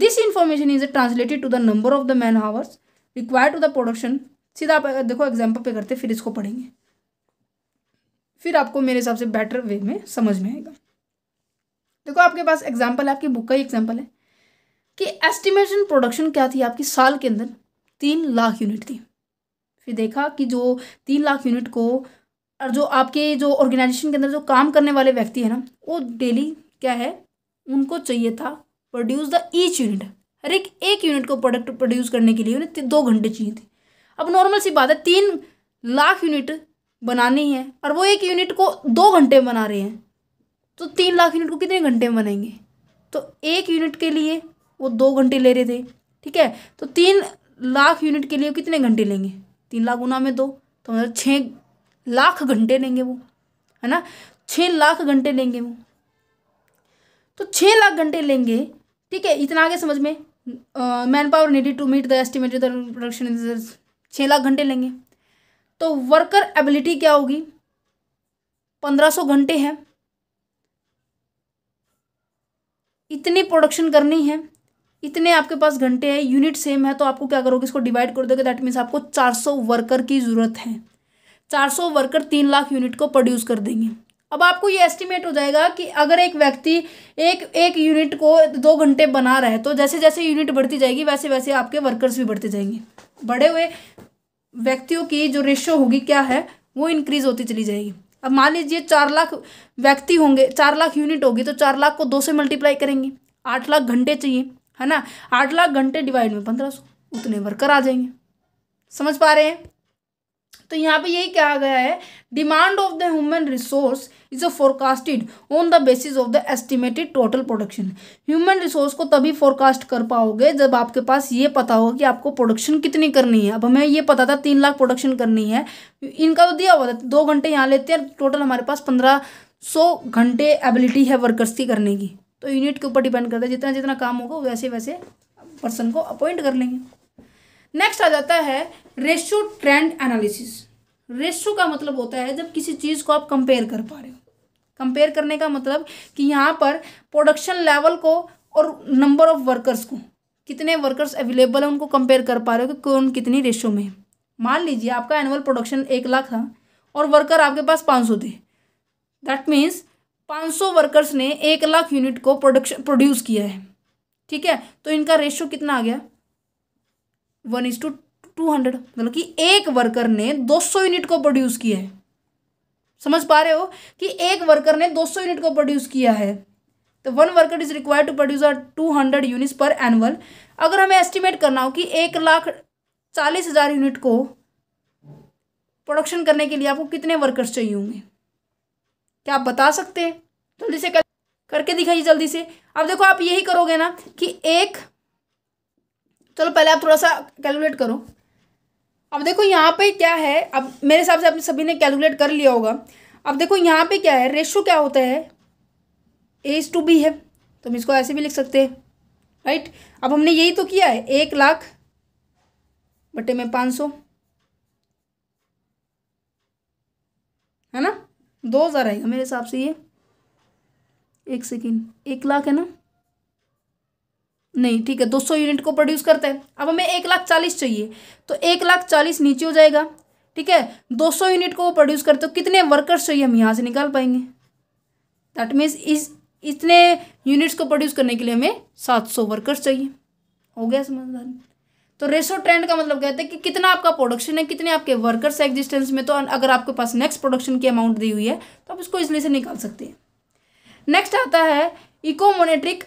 this information is translated to the number of the man hours require to the production सीधा आप देखो एग्जाम्पल पे करते फिर इसको पढ़ेंगे फिर आपको मेरे हिसाब से बेटर वे में समझ में आएगा देखो आपके पास एग्जाम्पल है आपकी बुक का ही एग्जाम्पल है कि एस्टिमेशन प्रोडक्शन क्या थी आपकी साल के अंदर तीन लाख यूनिट थी फिर देखा कि जो तीन लाख यूनिट को और जो आपके जो ऑर्गेनाइजेशन के अंदर जो काम करने वाले व्यक्ति है ना वो डेली क्या है उनको चाहिए था प्रोड्यूस द ईच यूनिट हर एक एक यूनिट को प्रोडक्ट प्रोड्यूस करने के लिए उन्हें दो घंटे चाहिए थे अब नॉर्मल सी बात है तीन लाख यूनिट बनानी है और वो एक यूनिट को दो घंटे में बना रहे हैं तो तीन लाख यूनिट को कितने घंटे में बनेंगे तो एक यूनिट के लिए वो दो घंटे ले रहे थे ठीक है तो तीन लाख यूनिट के लिए कितने घंटे लेंगे तीन लाख गुना में दो तो मतलब छः लाख घंटे लेंगे वो है ना छः लाख घंटे लेंगे वो तो छः लाख घंटे लेंगे ठीक है इतना आगे समझ में manpower needed to meet the estimated production छः लाख घंटे लेंगे तो वर्कर एबिलिटी क्या होगी पंद्रह सौ घंटे है इतनी प्रोडक्शन करनी है इतने आपके पास घंटे हैं यूनिट सेम है तो आपको क्या करोगे इसको डिवाइड कर दोगे दैट मीन्स आपको चार सौ वर्कर की ज़रूरत है 400 वर्कर तीन लाख यूनिट को प्रोड्यूस कर देंगे अब आपको ये एस्टिमेट हो जाएगा कि अगर एक व्यक्ति एक एक यूनिट को दो घंटे बना रहा है तो जैसे जैसे यूनिट बढ़ती जाएगी वैसे वैसे आपके वर्कर्स भी बढ़ते जाएंगे बढ़े हुए व्यक्तियों की जो रेशो होगी क्या है वो इंक्रीज होती चली जाएगी अब मान लीजिए चार लाख व्यक्ति होंगे चार लाख यूनिट होगी तो चार लाख को दो से मल्टीप्लाई करेंगे आठ लाख घंटे चाहिए है ना आठ लाख घंटे डिवाइड में पंद्रह सौ उतने वर्कर आ जाएंगे समझ पा रहे हैं तो यहाँ पे यही कहा गया है demand of the human resource is a forecasted on the basis of the estimated total production human resource को तभी फोरकास्ट कर पाओगे जब आपके पास ये पता होगा कि आपको प्रोडक्शन कितनी करनी है अब हमें ये पता था तीन लाख प्रोडक्शन करनी है इनका तो दिया हुआ था दो घंटे यहाँ लेते हैं टोटल हमारे पास पंद्रह सौ घंटे एबिलिटी है वर्कर्स की करने की तो यूनिट के ऊपर डिपेंड करता है जितना जितना काम होगा वैसे वैसे पर्सन को अपॉइंट कर लेंगे नेक्स्ट आ जाता है रेशो ट्रेंड एनालिसिस रेशो का मतलब होता है जब किसी चीज़ को आप कंपेयर कर पा रहे हो कंपेयर करने का मतलब कि यहाँ पर प्रोडक्शन लेवल को और नंबर ऑफ वर्कर्स को कितने वर्कर्स अवेलेबल हैं उनको कंपेयर कर पा रहे हो कि कौन कितनी रेशो में मान लीजिए आपका एनुअल प्रोडक्शन एक लाख था और वर्कर आपके पास पाँच सौ थे दैट मीन्स पाँच सौ वर्कर्स ने एक लाख यूनिट को प्रोडक्शन प्रोड्यूस किया है ठीक है तो इनका रेशो कितना आ गया one is to two hundred मतलब कि एक वर्कर ने दो सौ यूनिट को प्रोड्यूस किया है समझ पा रहे हो कि एक वर्कर ने दो सौ यूनिट को प्रोड्यूस किया है तो one worker is required to produce are two hundred units per annual अगर हमें एस्टिमेट करना हो कि एक लाख चालीस हज़ार यूनिट को प्रोडक्शन करने के लिए आपको कितने वर्कर्स चाहिए होंगे क्या आप बता सकते हैं जल्दी से कर, करके दिखाइए जल्दी से अब देखो आप यही करोगे ना कि एक चलो पहले आप थोड़ा सा कैलकुलेट करो अब देखो यहाँ पे क्या है अब मेरे हिसाब से आपने सभी ने कैलकुलेट कर लिया होगा अब देखो यहाँ पे क्या है रेशो क्या होता है ए इज टू बी है तो हम इसको ऐसे भी लिख सकते हैं राइट अब हमने यही तो किया है एक लाख बटे में पाँच सौ है ना दो हज़ार आएगा मेरे हिसाब से ये एक सेकेंड एक लाख है ना नहीं ठीक है दो सौ यूनिट को प्रोड्यूस करते हैं अब हमें एक लाख चालीस चाहिए तो एक लाख चालीस नीचे हो जाएगा ठीक है दो सौ यूनिट को वो प्रोड्यूस करते हो कितने वर्कर्स चाहिए हम यहाँ से निकाल पाएंगे दैट मीन्स इस इतने यूनिट्स को प्रोड्यूस करने के लिए हमें सात सौ वर्कर्स चाहिए हो गया समझदार तो रेशो ट्रेंड का मतलब कहते हैं कि कितना आपका प्रोडक्शन है कितने आपके वर्कर्स है एग्जिस्टेंस में तो अगर आपके पास नेक्स्ट प्रोडक्शन की अमाउंट दी हुई है तो आप इसको इसलिए से निकाल सकते हैं नेक्स्ट आता है econometric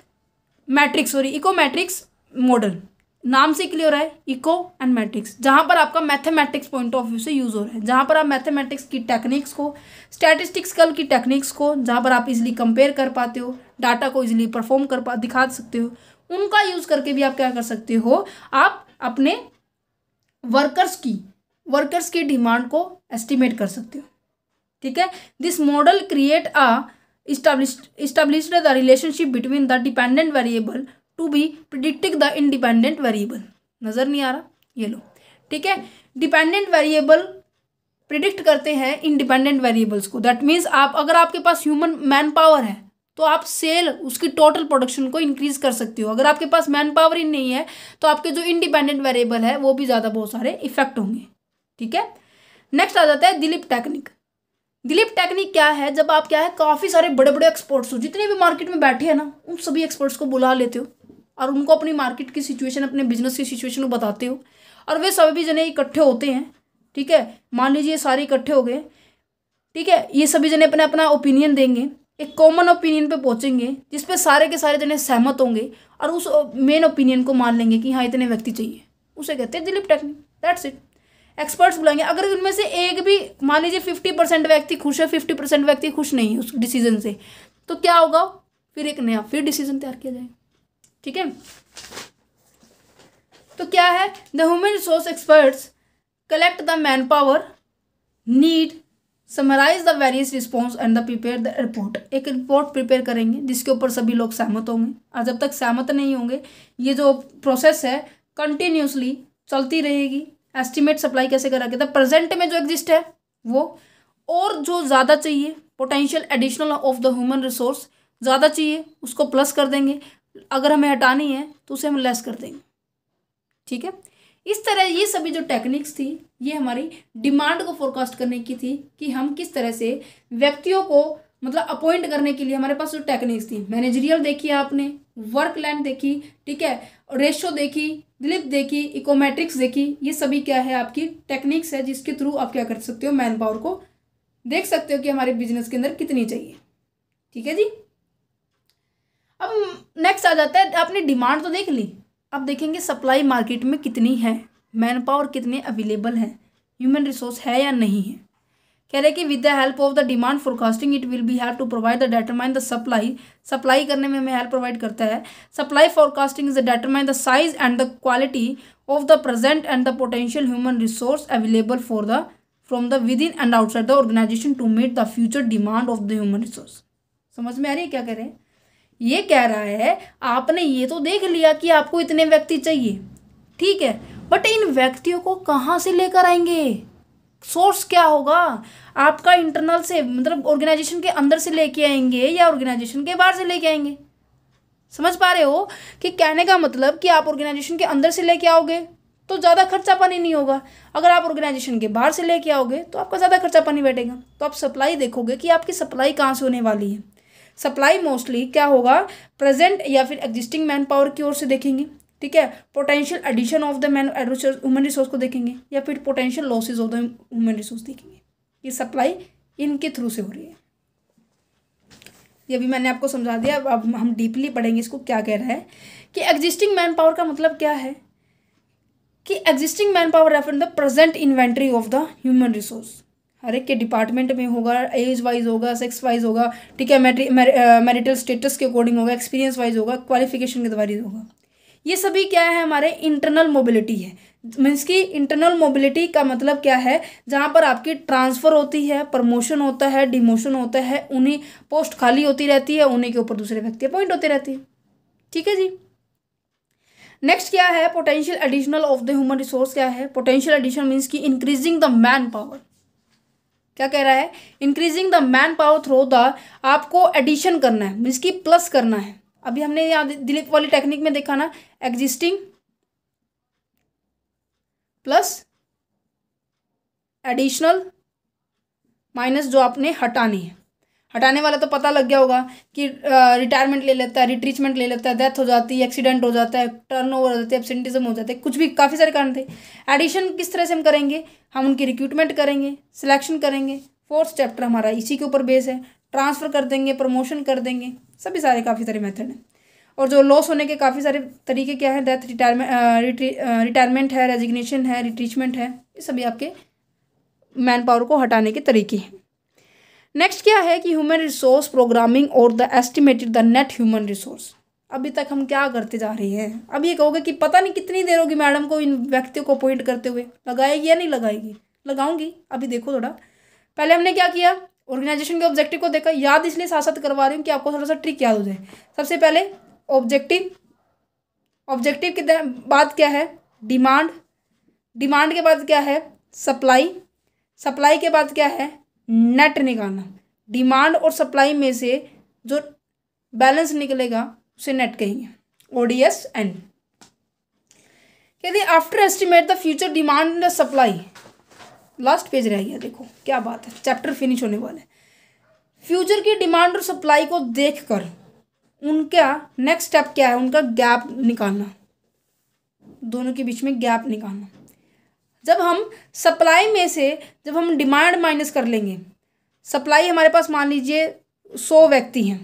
matrix sorry econometrics model नाम से क्लियर है इको एंड मैट्रिक्स जहाँ पर आपका मैथमेटिक्स पॉइंट ऑफ व्यू से यूज़ हो रहा है जहाँ पर आप मैथमेटिक्स की टेक्निक्स को स्टैटिस्टिक्सकल की टेक्निक्स को जहाँ पर आप इजिली कंपेयर कर पाते हो डाटा को इजिली परफॉर्म कर पा दिखा सकते हो उनका यूज़ करके भी आप क्या कर सकते हो आप अपने वर्कर्स की वर्कर्स की डिमांड को एस्टिमेट कर सकते हो ठीक है this model create a established established the relationship between the dependent variable to be predicting the independent variable नज़र नहीं आ रहा ये लो ठीक है डिपेंडेंट वेरिएबल प्रिडिक्ट करते हैं इंडिपेंडेंट वेरिएबल्स को दैट मीन्स आप अगर आपके पास ह्यूमन मैन पावर है तो आप सेल उसकी टोटल प्रोडक्शन को इंक्रीज कर सकते हो अगर आपके पास मैन पावर ही नहीं है तो आपके जो इंडिपेंडेंट वेरिएबल है वो भी ज़्यादा बहुत सारे इफेक्ट होंगे ठीक है नेक्स्ट आ जाता है दिलीप टेक्निक दिलीप टेक्निक क्या है जब आप क्या है काफ़ी सारे बड़े बड़े एक्सपर्ट्स हो जितने भी मार्केट में बैठे हैं ना उन सभी एक्सपर्ट्स को बुला लेते हो और उनको अपनी मार्केट की सिचुएशन अपने बिजनेस की सिचुएशन को बताते हो और वे सभी जने इकट्ठे होते हैं ठीक है मान लीजिए सारे इकट्ठे हो गए ठीक है ये सभी जने अपना अपना ओपिनियन देंगे एक कॉमन ओपिनियन पे पहुंचेंगे जिस पे सारे के सारे जने सहमत होंगे और उस मेन uh, ओपिनियन को मान लेंगे कि हाँ इतने व्यक्ति चाहिए उसे कहते हैं Delphi technique that's it experts बुलाएंगे अगर उनमें से एक भी मान लीजिए फिफ्टी परसेंट व्यक्ति खुश है फिफ्टी परसेंट व्यक्ति खुश नहीं है उस डिसीजन से तो क्या होगा फिर एक नया फिर डिसीजन तैयार किया जाएगा ठीक है तो क्या है the human resource experts collect the man manpower need summarise the various response and the prepare the report एक रिपोर्ट प्रिपेयर करेंगे जिसके ऊपर सभी लोग सहमत होंगे और जब तक सहमत नहीं होंगे ये जो प्रोसेस है कंटिन्यूसली चलती रहेगी एस्टिमेट सप्लाई कैसे करा गया था प्रेजेंट में जो एग्जिस्ट है वो और जो ज़्यादा चाहिए potential additional of the human resource ज़्यादा चाहिए उसको प्लस कर देंगे अगर हमें हटानी है तो उसे हम लेस कर देंगे ठीक है इस तरह ये सभी जो टेक्निक्स थी ये हमारी डिमांड को फोरकास्ट करने की थी कि हम किस तरह से व्यक्तियों को मतलब अपॉइंट करने के लिए हमारे पास जो टेक्निक्स थी मैनेजरियल देखी आपने वर्क लैंड देखी ठीक है रेशो देखी दिलीप देखी इकोमेट्रिक्स देखी ये सभी क्या है आपकी टेक्निक्स है जिसके थ्रू आप क्या कर सकते हो मैन पावर को देख सकते हो कि हमारे बिजनेस के अंदर कितनी चाहिए ठीक है जी अब नेक्स्ट आ जाता है आपने डिमांड तो देख ली अब देखेंगे सप्लाई मार्केट में कितनी है मैन पावर कितने अवेलेबल हैं ह्यूमन रिसोर्स है या नहीं है कह रहे कि with the help of the demand forecasting it will be help to provide the determine the supply supply करने में हमें हेल्प प्रोवाइड करता है supply forecasting is the determine the size and the quality of the present and the potential human resource available for the from the within and outside the organisation to meet the future demand of the human resource समझ में आ रही है क्या कह रहे हैं ये कह रहा है आपने ये तो देख लिया कि आपको इतने व्यक्ति चाहिए ठीक है बट इन व्यक्तियों को कहाँ से लेकर आएंगे सोर्स क्या होगा आपका इंटरनल से मतलब ऑर्गेनाइजेशन के अंदर से लेके आएंगे या ऑर्गेनाइजेशन के बाहर से लेके आएंगे समझ पा रहे हो कि कहने का मतलब कि आप ऑर्गेनाइजेशन के अंदर से लेके आओगे तो ज़्यादा खर्चा पानी नहीं होगा अगर आप ऑर्गेनाइजेशन के बाहर से लेके आओगे तो आपका ज़्यादा खर्चा पानी बैठेगा तो आप सप्लाई देखोगे कि आपकी सप्लाई कहाँ से होने वाली है सप्लाई मोस्टली क्या होगा प्रेजेंट या फिर एग्जिस्टिंग मैन पावर की ओर से देखेंगे ठीक है potential addition of the man human resource को देखेंगे या फिर potential losses of the human resource देखेंगे ये सप्लाई इनके थ्रू से हो रही है ये भी मैंने आपको समझा दिया अब हम डीपली पढ़ेंगे इसको क्या कह रहा है कि एग्जिस्टिंग मैन पावर का मतलब क्या है कि existing manpower refer the present inventory of the human resource हर एक के डिपार्टमेंट में होगा एज वाइज होगा सेक्स वाइज होगा ठीक है मैरिटल स्टेटस uh, के अकॉर्डिंग होगा एक्सपीरियंस वाइज होगा क्वालिफिकेशन के द्वारा होगा ये सभी क्या है हमारे इंटरनल मोबिलिटी है मीन्स की इंटरनल मोबिलिटी का मतलब क्या है जहाँ पर आपकी ट्रांसफ़र होती है प्रमोशन होता है डिमोशन होता है उन्हीं पोस्ट खाली होती रहती है उन्हीं के ऊपर दूसरे व्यक्ति अपॉइंट होते रहते हैं ठीक है जी नेक्स्ट क्या है potential additional of the human resource क्या है पोटेंशियल एडिशनल मीन्स की इंक्रीजिंग द मैन पावर क्या कह रहा है increasing the man manpower through the आपको एडिशन करना है मीन्स की प्लस करना है अभी हमने यहाँ दिलीप वाली टेक्निक में देखा ना एग्जिस्टिंग प्लस एडिशनल माइनस जो आपने हटानी है हटाने वाला तो पता लग गया होगा कि रिटायरमेंट ले लेता है रिट्रीचमेंट ले लेता है डेथ हो जाती है एक्सीडेंट हो जाता है टर्न ओवर हो जाती है एबसेंटिज्म हो जाता है कुछ भी काफ़ी सारे कारण थे एडिशन किस तरह से हम करेंगे हम उनकी रिक्रूटमेंट करेंगे सिलेक्शन करेंगे फोर्थ चैप्टर हमारा इसी के ऊपर बेस है ट्रांसफ़र कर देंगे प्रमोशन कर देंगे सभी सारे काफ़ी सारे मेथड हैं और जो लॉस होने के काफ़ी सारे तरीके क्या हैं डेथ रिटायरमेंट रिटायरमेंट है रेजिग्नेशन है रिट्रीचमेंट है ये सभी आपके मैन पावर को हटाने के तरीके हैं नेक्स्ट क्या है कि ह्यूमन रिसोर्स प्रोग्रामिंग और the estimated the net human resource अभी तक हम क्या करते जा रहे हैं अब ये कहोगे कि पता नहीं कितनी देर होगी मैडम को इन व्यक्तियों को अपॉइंट करते हुए लगाएगी या नहीं लगाएगी लगाऊंगी अभी देखो थोड़ा पहले हमने क्या किया ऑर्गेनाइजेशन के ऑब्जेक्टिव को देखा याद इसलिए साथ साथ करवा रही हूँ कि आपको थोड़ा सा ट्रिक याद हो जाए सबसे पहले ऑब्जेक्टिव ऑब्जेक्टिव के बाद क्या है डिमांड डिमांड के बाद क्या है सप्लाई सप्लाई के बाद क्या है नेट निकालना डिमांड और सप्लाई में से जो बैलेंस निकलेगा उसे नेट कहेंगे ओडीएस एन कहते after estimate the future demand and supply last page रह गया देखो क्या बात है चैप्टर फिनिश होने वाला है फ्यूचर की डिमांड और सप्लाई को देखकर उनका नेक्स्ट स्टेप क्या है उनका गैप निकालना दोनों के बीच में गैप निकालना जब हम सप्लाई में से जब हम डिमांड माइनस कर लेंगे सप्लाई हमारे पास मान लीजिए सौ व्यक्ति हैं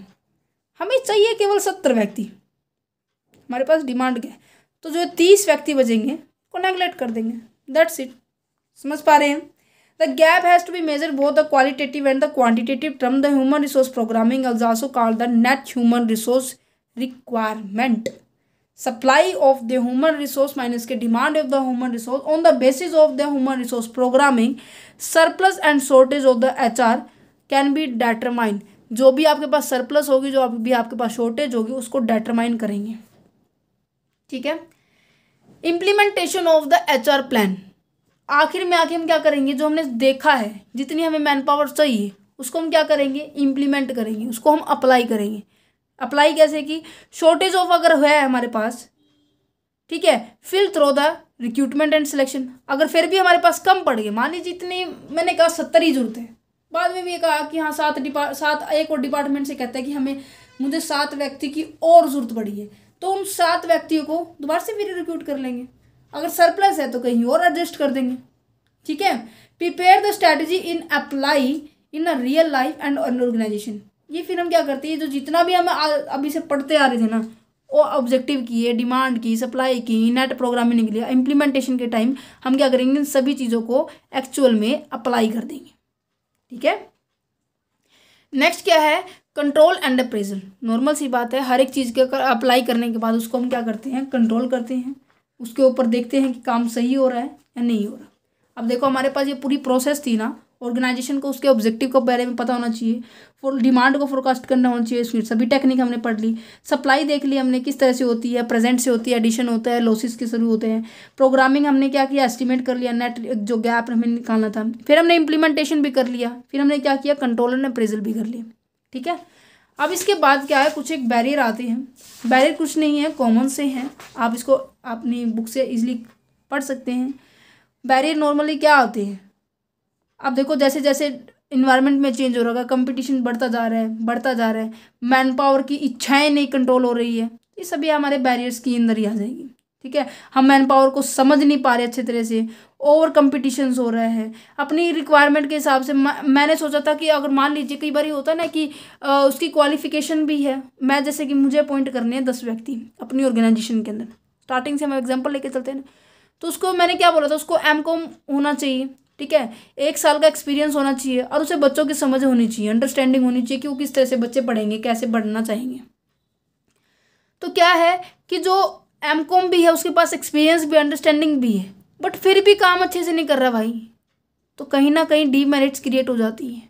हमें चाहिए केवल सत्तर व्यक्ति हमारे पास डिमांड क्या है तो जो तीस व्यक्ति बजेंगे को नेगलेक्ट कर देंगे दैट्स इट समझ पा रहे हैं the gap has to be measure both the qualitative and the quantitative term the human resource programming also call the net human resource requirement supply of the human resource minus के demand of the human resource on the basis of the human resource programming surplus and shortage of the H R can be determine जो भी आपके पास surplus होगी जो भी आपके पास shortage होगी उसको डेटरमाइन करेंगे ठीक है implementation of the H R plan आखिर में आके हम क्या करेंगे जो हमने देखा है जितनी हमें मैन पावर चाहिए उसको हम क्या करेंगे इम्प्लीमेंट करेंगे उसको हम अप्लाई करेंगे अप्लाई कैसे कि शॉर्टेज ऑफ अगर है हमारे पास ठीक है fill through the recruitment and selection अगर फिर भी हमारे पास कम पड़ गए मान लीजिए इतनी मैंने कहा सत्तर ही जरूरत है बाद में भी ये कहा कि हाँ सात डिपार्ट सात एक और डिपार्टमेंट से कहता है कि हमें मुझे सात व्यक्ति की और ज़रूरत पड़ी है तो उन सात व्यक्तियों को दोबारा से फिर रिक्रूट कर लेंगे अगर सरप्लस है तो कहीं और एडजस्ट कर देंगे ठीक है prepare the strategy in apply in a real life and an organisation ये फिर हम क्या करते हैं जो जितना भी हम अभी से पढ़ते आ रहे थे ना वो ऑब्जेक्टिव की है डिमांड की सप्लाई की नेट प्रोग्रामिंग के लिए इम्प्लीमेंटेशन के टाइम हम क्या करेंगे इन सभी चीज़ों को एक्चुअल में अप्लाई कर देंगे ठीक है नेक्स्ट क्या है कंट्रोल एंड अप्रेजल नॉर्मल सी बात है हर एक चीज़ के अप्लाई करने के बाद उसको हम क्या करते हैं कंट्रोल करते हैं उसके ऊपर देखते हैं कि काम सही हो रहा है या नहीं हो रहा अब देखो हमारे पास ये पूरी प्रोसेस थी ना ऑर्गेनाइजेशन को उसके ऑब्जेक्टिव के बारे में पता होना चाहिए फुल डिमांड को फोरकास्ट करना होना चाहिए उसमें सभी टेक्निक हमने पढ़ ली सप्लाई देख ली हमने किस तरह से होती है प्रेजेंट से होती है एडिशन होता है लॉसेस के शुरू होते हैं प्रोग्रामिंग हमने क्या किया एस्टिमेट कर लिया नेट जो गैप हमें निकालना था फिर हमने इम्प्लीमेंटेशन भी कर लिया फिर हमने क्या किया कंट्रोलर ने प्रेजल भी कर लिया ठीक है अब इसके बाद क्या है कुछ एक बैरियर आते हैं बैरियर कुछ नहीं है कॉमन से हैं आप इसको अपनी बुक से इजीली पढ़ सकते हैं बैरियर नॉर्मली क्या आते हैं अब देखो जैसे जैसे इन्वायरमेंट में चेंज हो रहा है कंपटीशन बढ़ता जा रहा है बढ़ता जा रहा है मैन पावर की इच्छाएँ नहीं कंट्रोल हो रही है ये सभी हमारे बैरियर्स के अंदर ही आ जाएगी ठीक है हम मैन पावर को समझ नहीं पा रहे अच्छे तरह से ओवर कम्पिटिशन्स हो रहा है अपनी रिक्वायरमेंट के हिसाब से मैंने सोचा था कि अगर मान लीजिए कई बार ये होता ना कि आ, उसकी क्वालिफिकेशन भी है मैं जैसे कि मुझे अपॉइंट करने हैं दस व्यक्ति अपनी ऑर्गेनाइजेशन के अंदर स्टार्टिंग से हम एग्जाम्पल लेके चलते हैं ना तो उसको मैंने क्या बोला था उसको एम कॉम होना चाहिए ठीक है एक साल का एक्सपीरियंस होना चाहिए और उसे बच्चों की समझ होनी चाहिए अंडरस्टैंडिंग होनी चाहिए कि वो किस तरह से बच्चे पढ़ेंगे कैसे बढ़ना चाहेंगे तो क्या है कि जो एम कॉम भी है उसके पास एक्सपीरियंस भी अंडरस्टैंडिंग भी है बट फिर भी काम अच्छे से नहीं कर रहा भाई तो कहीं ना कहीं डीमेरिट्स क्रिएट हो जाती हैं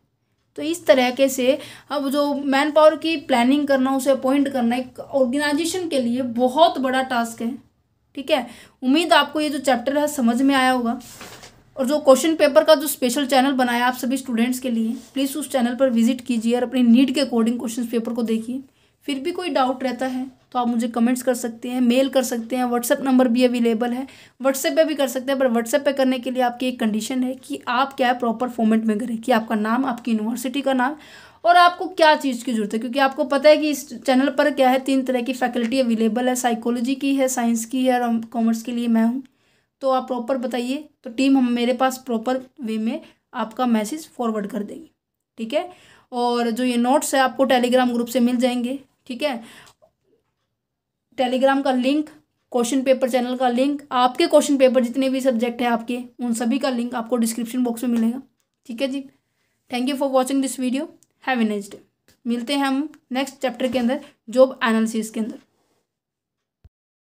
तो इस तरह के से अब जो मैन पावर की प्लानिंग करना उसे अपॉइंट करना एक ऑर्गेनाइजेशन के लिए बहुत बड़ा टास्क है ठीक है उम्मीद आपको ये जो चैप्टर है समझ में आया होगा और जो क्वेश्चन पेपर का जो स्पेशल चैनल बनाया आप सभी स्टूडेंट्स के लिए प्लीज़ उस चैनल पर विजिट कीजिए और अपनी नीड के अकॉर्डिंग क्वेश्चन पेपर को देखिए फिर भी कोई डाउट रहता है तो आप मुझे कमेंट्स कर सकते हैं मेल कर सकते हैं व्हाट्सएप नंबर भी अवेलेबल है व्हाट्सएप पे भी कर सकते हैं पर व्हाट्सएप पे करने के लिए आपकी एक कंडीशन है कि आप क्या है प्रॉपर फॉर्मेट में करें कि आपका नाम आपकी यूनिवर्सिटी का नाम और आपको क्या चीज़ की ज़रूरत है क्योंकि आपको पता है कि इस चैनल पर क्या है तीन तरह की फैकल्टी अवेलेबल है साइकोलॉजी की है साइंस की है और कॉमर्स के लिए मैं हूँ तो आप प्रॉपर बताइए तो टीम हम मेरे पास प्रॉपर वे में आपका मैसेज फॉरवर्ड कर देंगे ठीक है और जो ये नोट्स है आपको टेलीग्राम ग्रुप से मिल जाएंगे ठीक है टेलीग्राम का लिंक क्वेश्चन पेपर चैनल का लिंक आपके क्वेश्चन पेपर जितने भी सब्जेक्ट हैं आपके उन सभी का लिंक आपको डिस्क्रिप्शन बॉक्स में मिलेगा ठीक है जी thank you for watching this video have a next day मिलते हैं हम नेक्स्ट चैप्टर के अंदर जॉब एनालिसिस के अंदर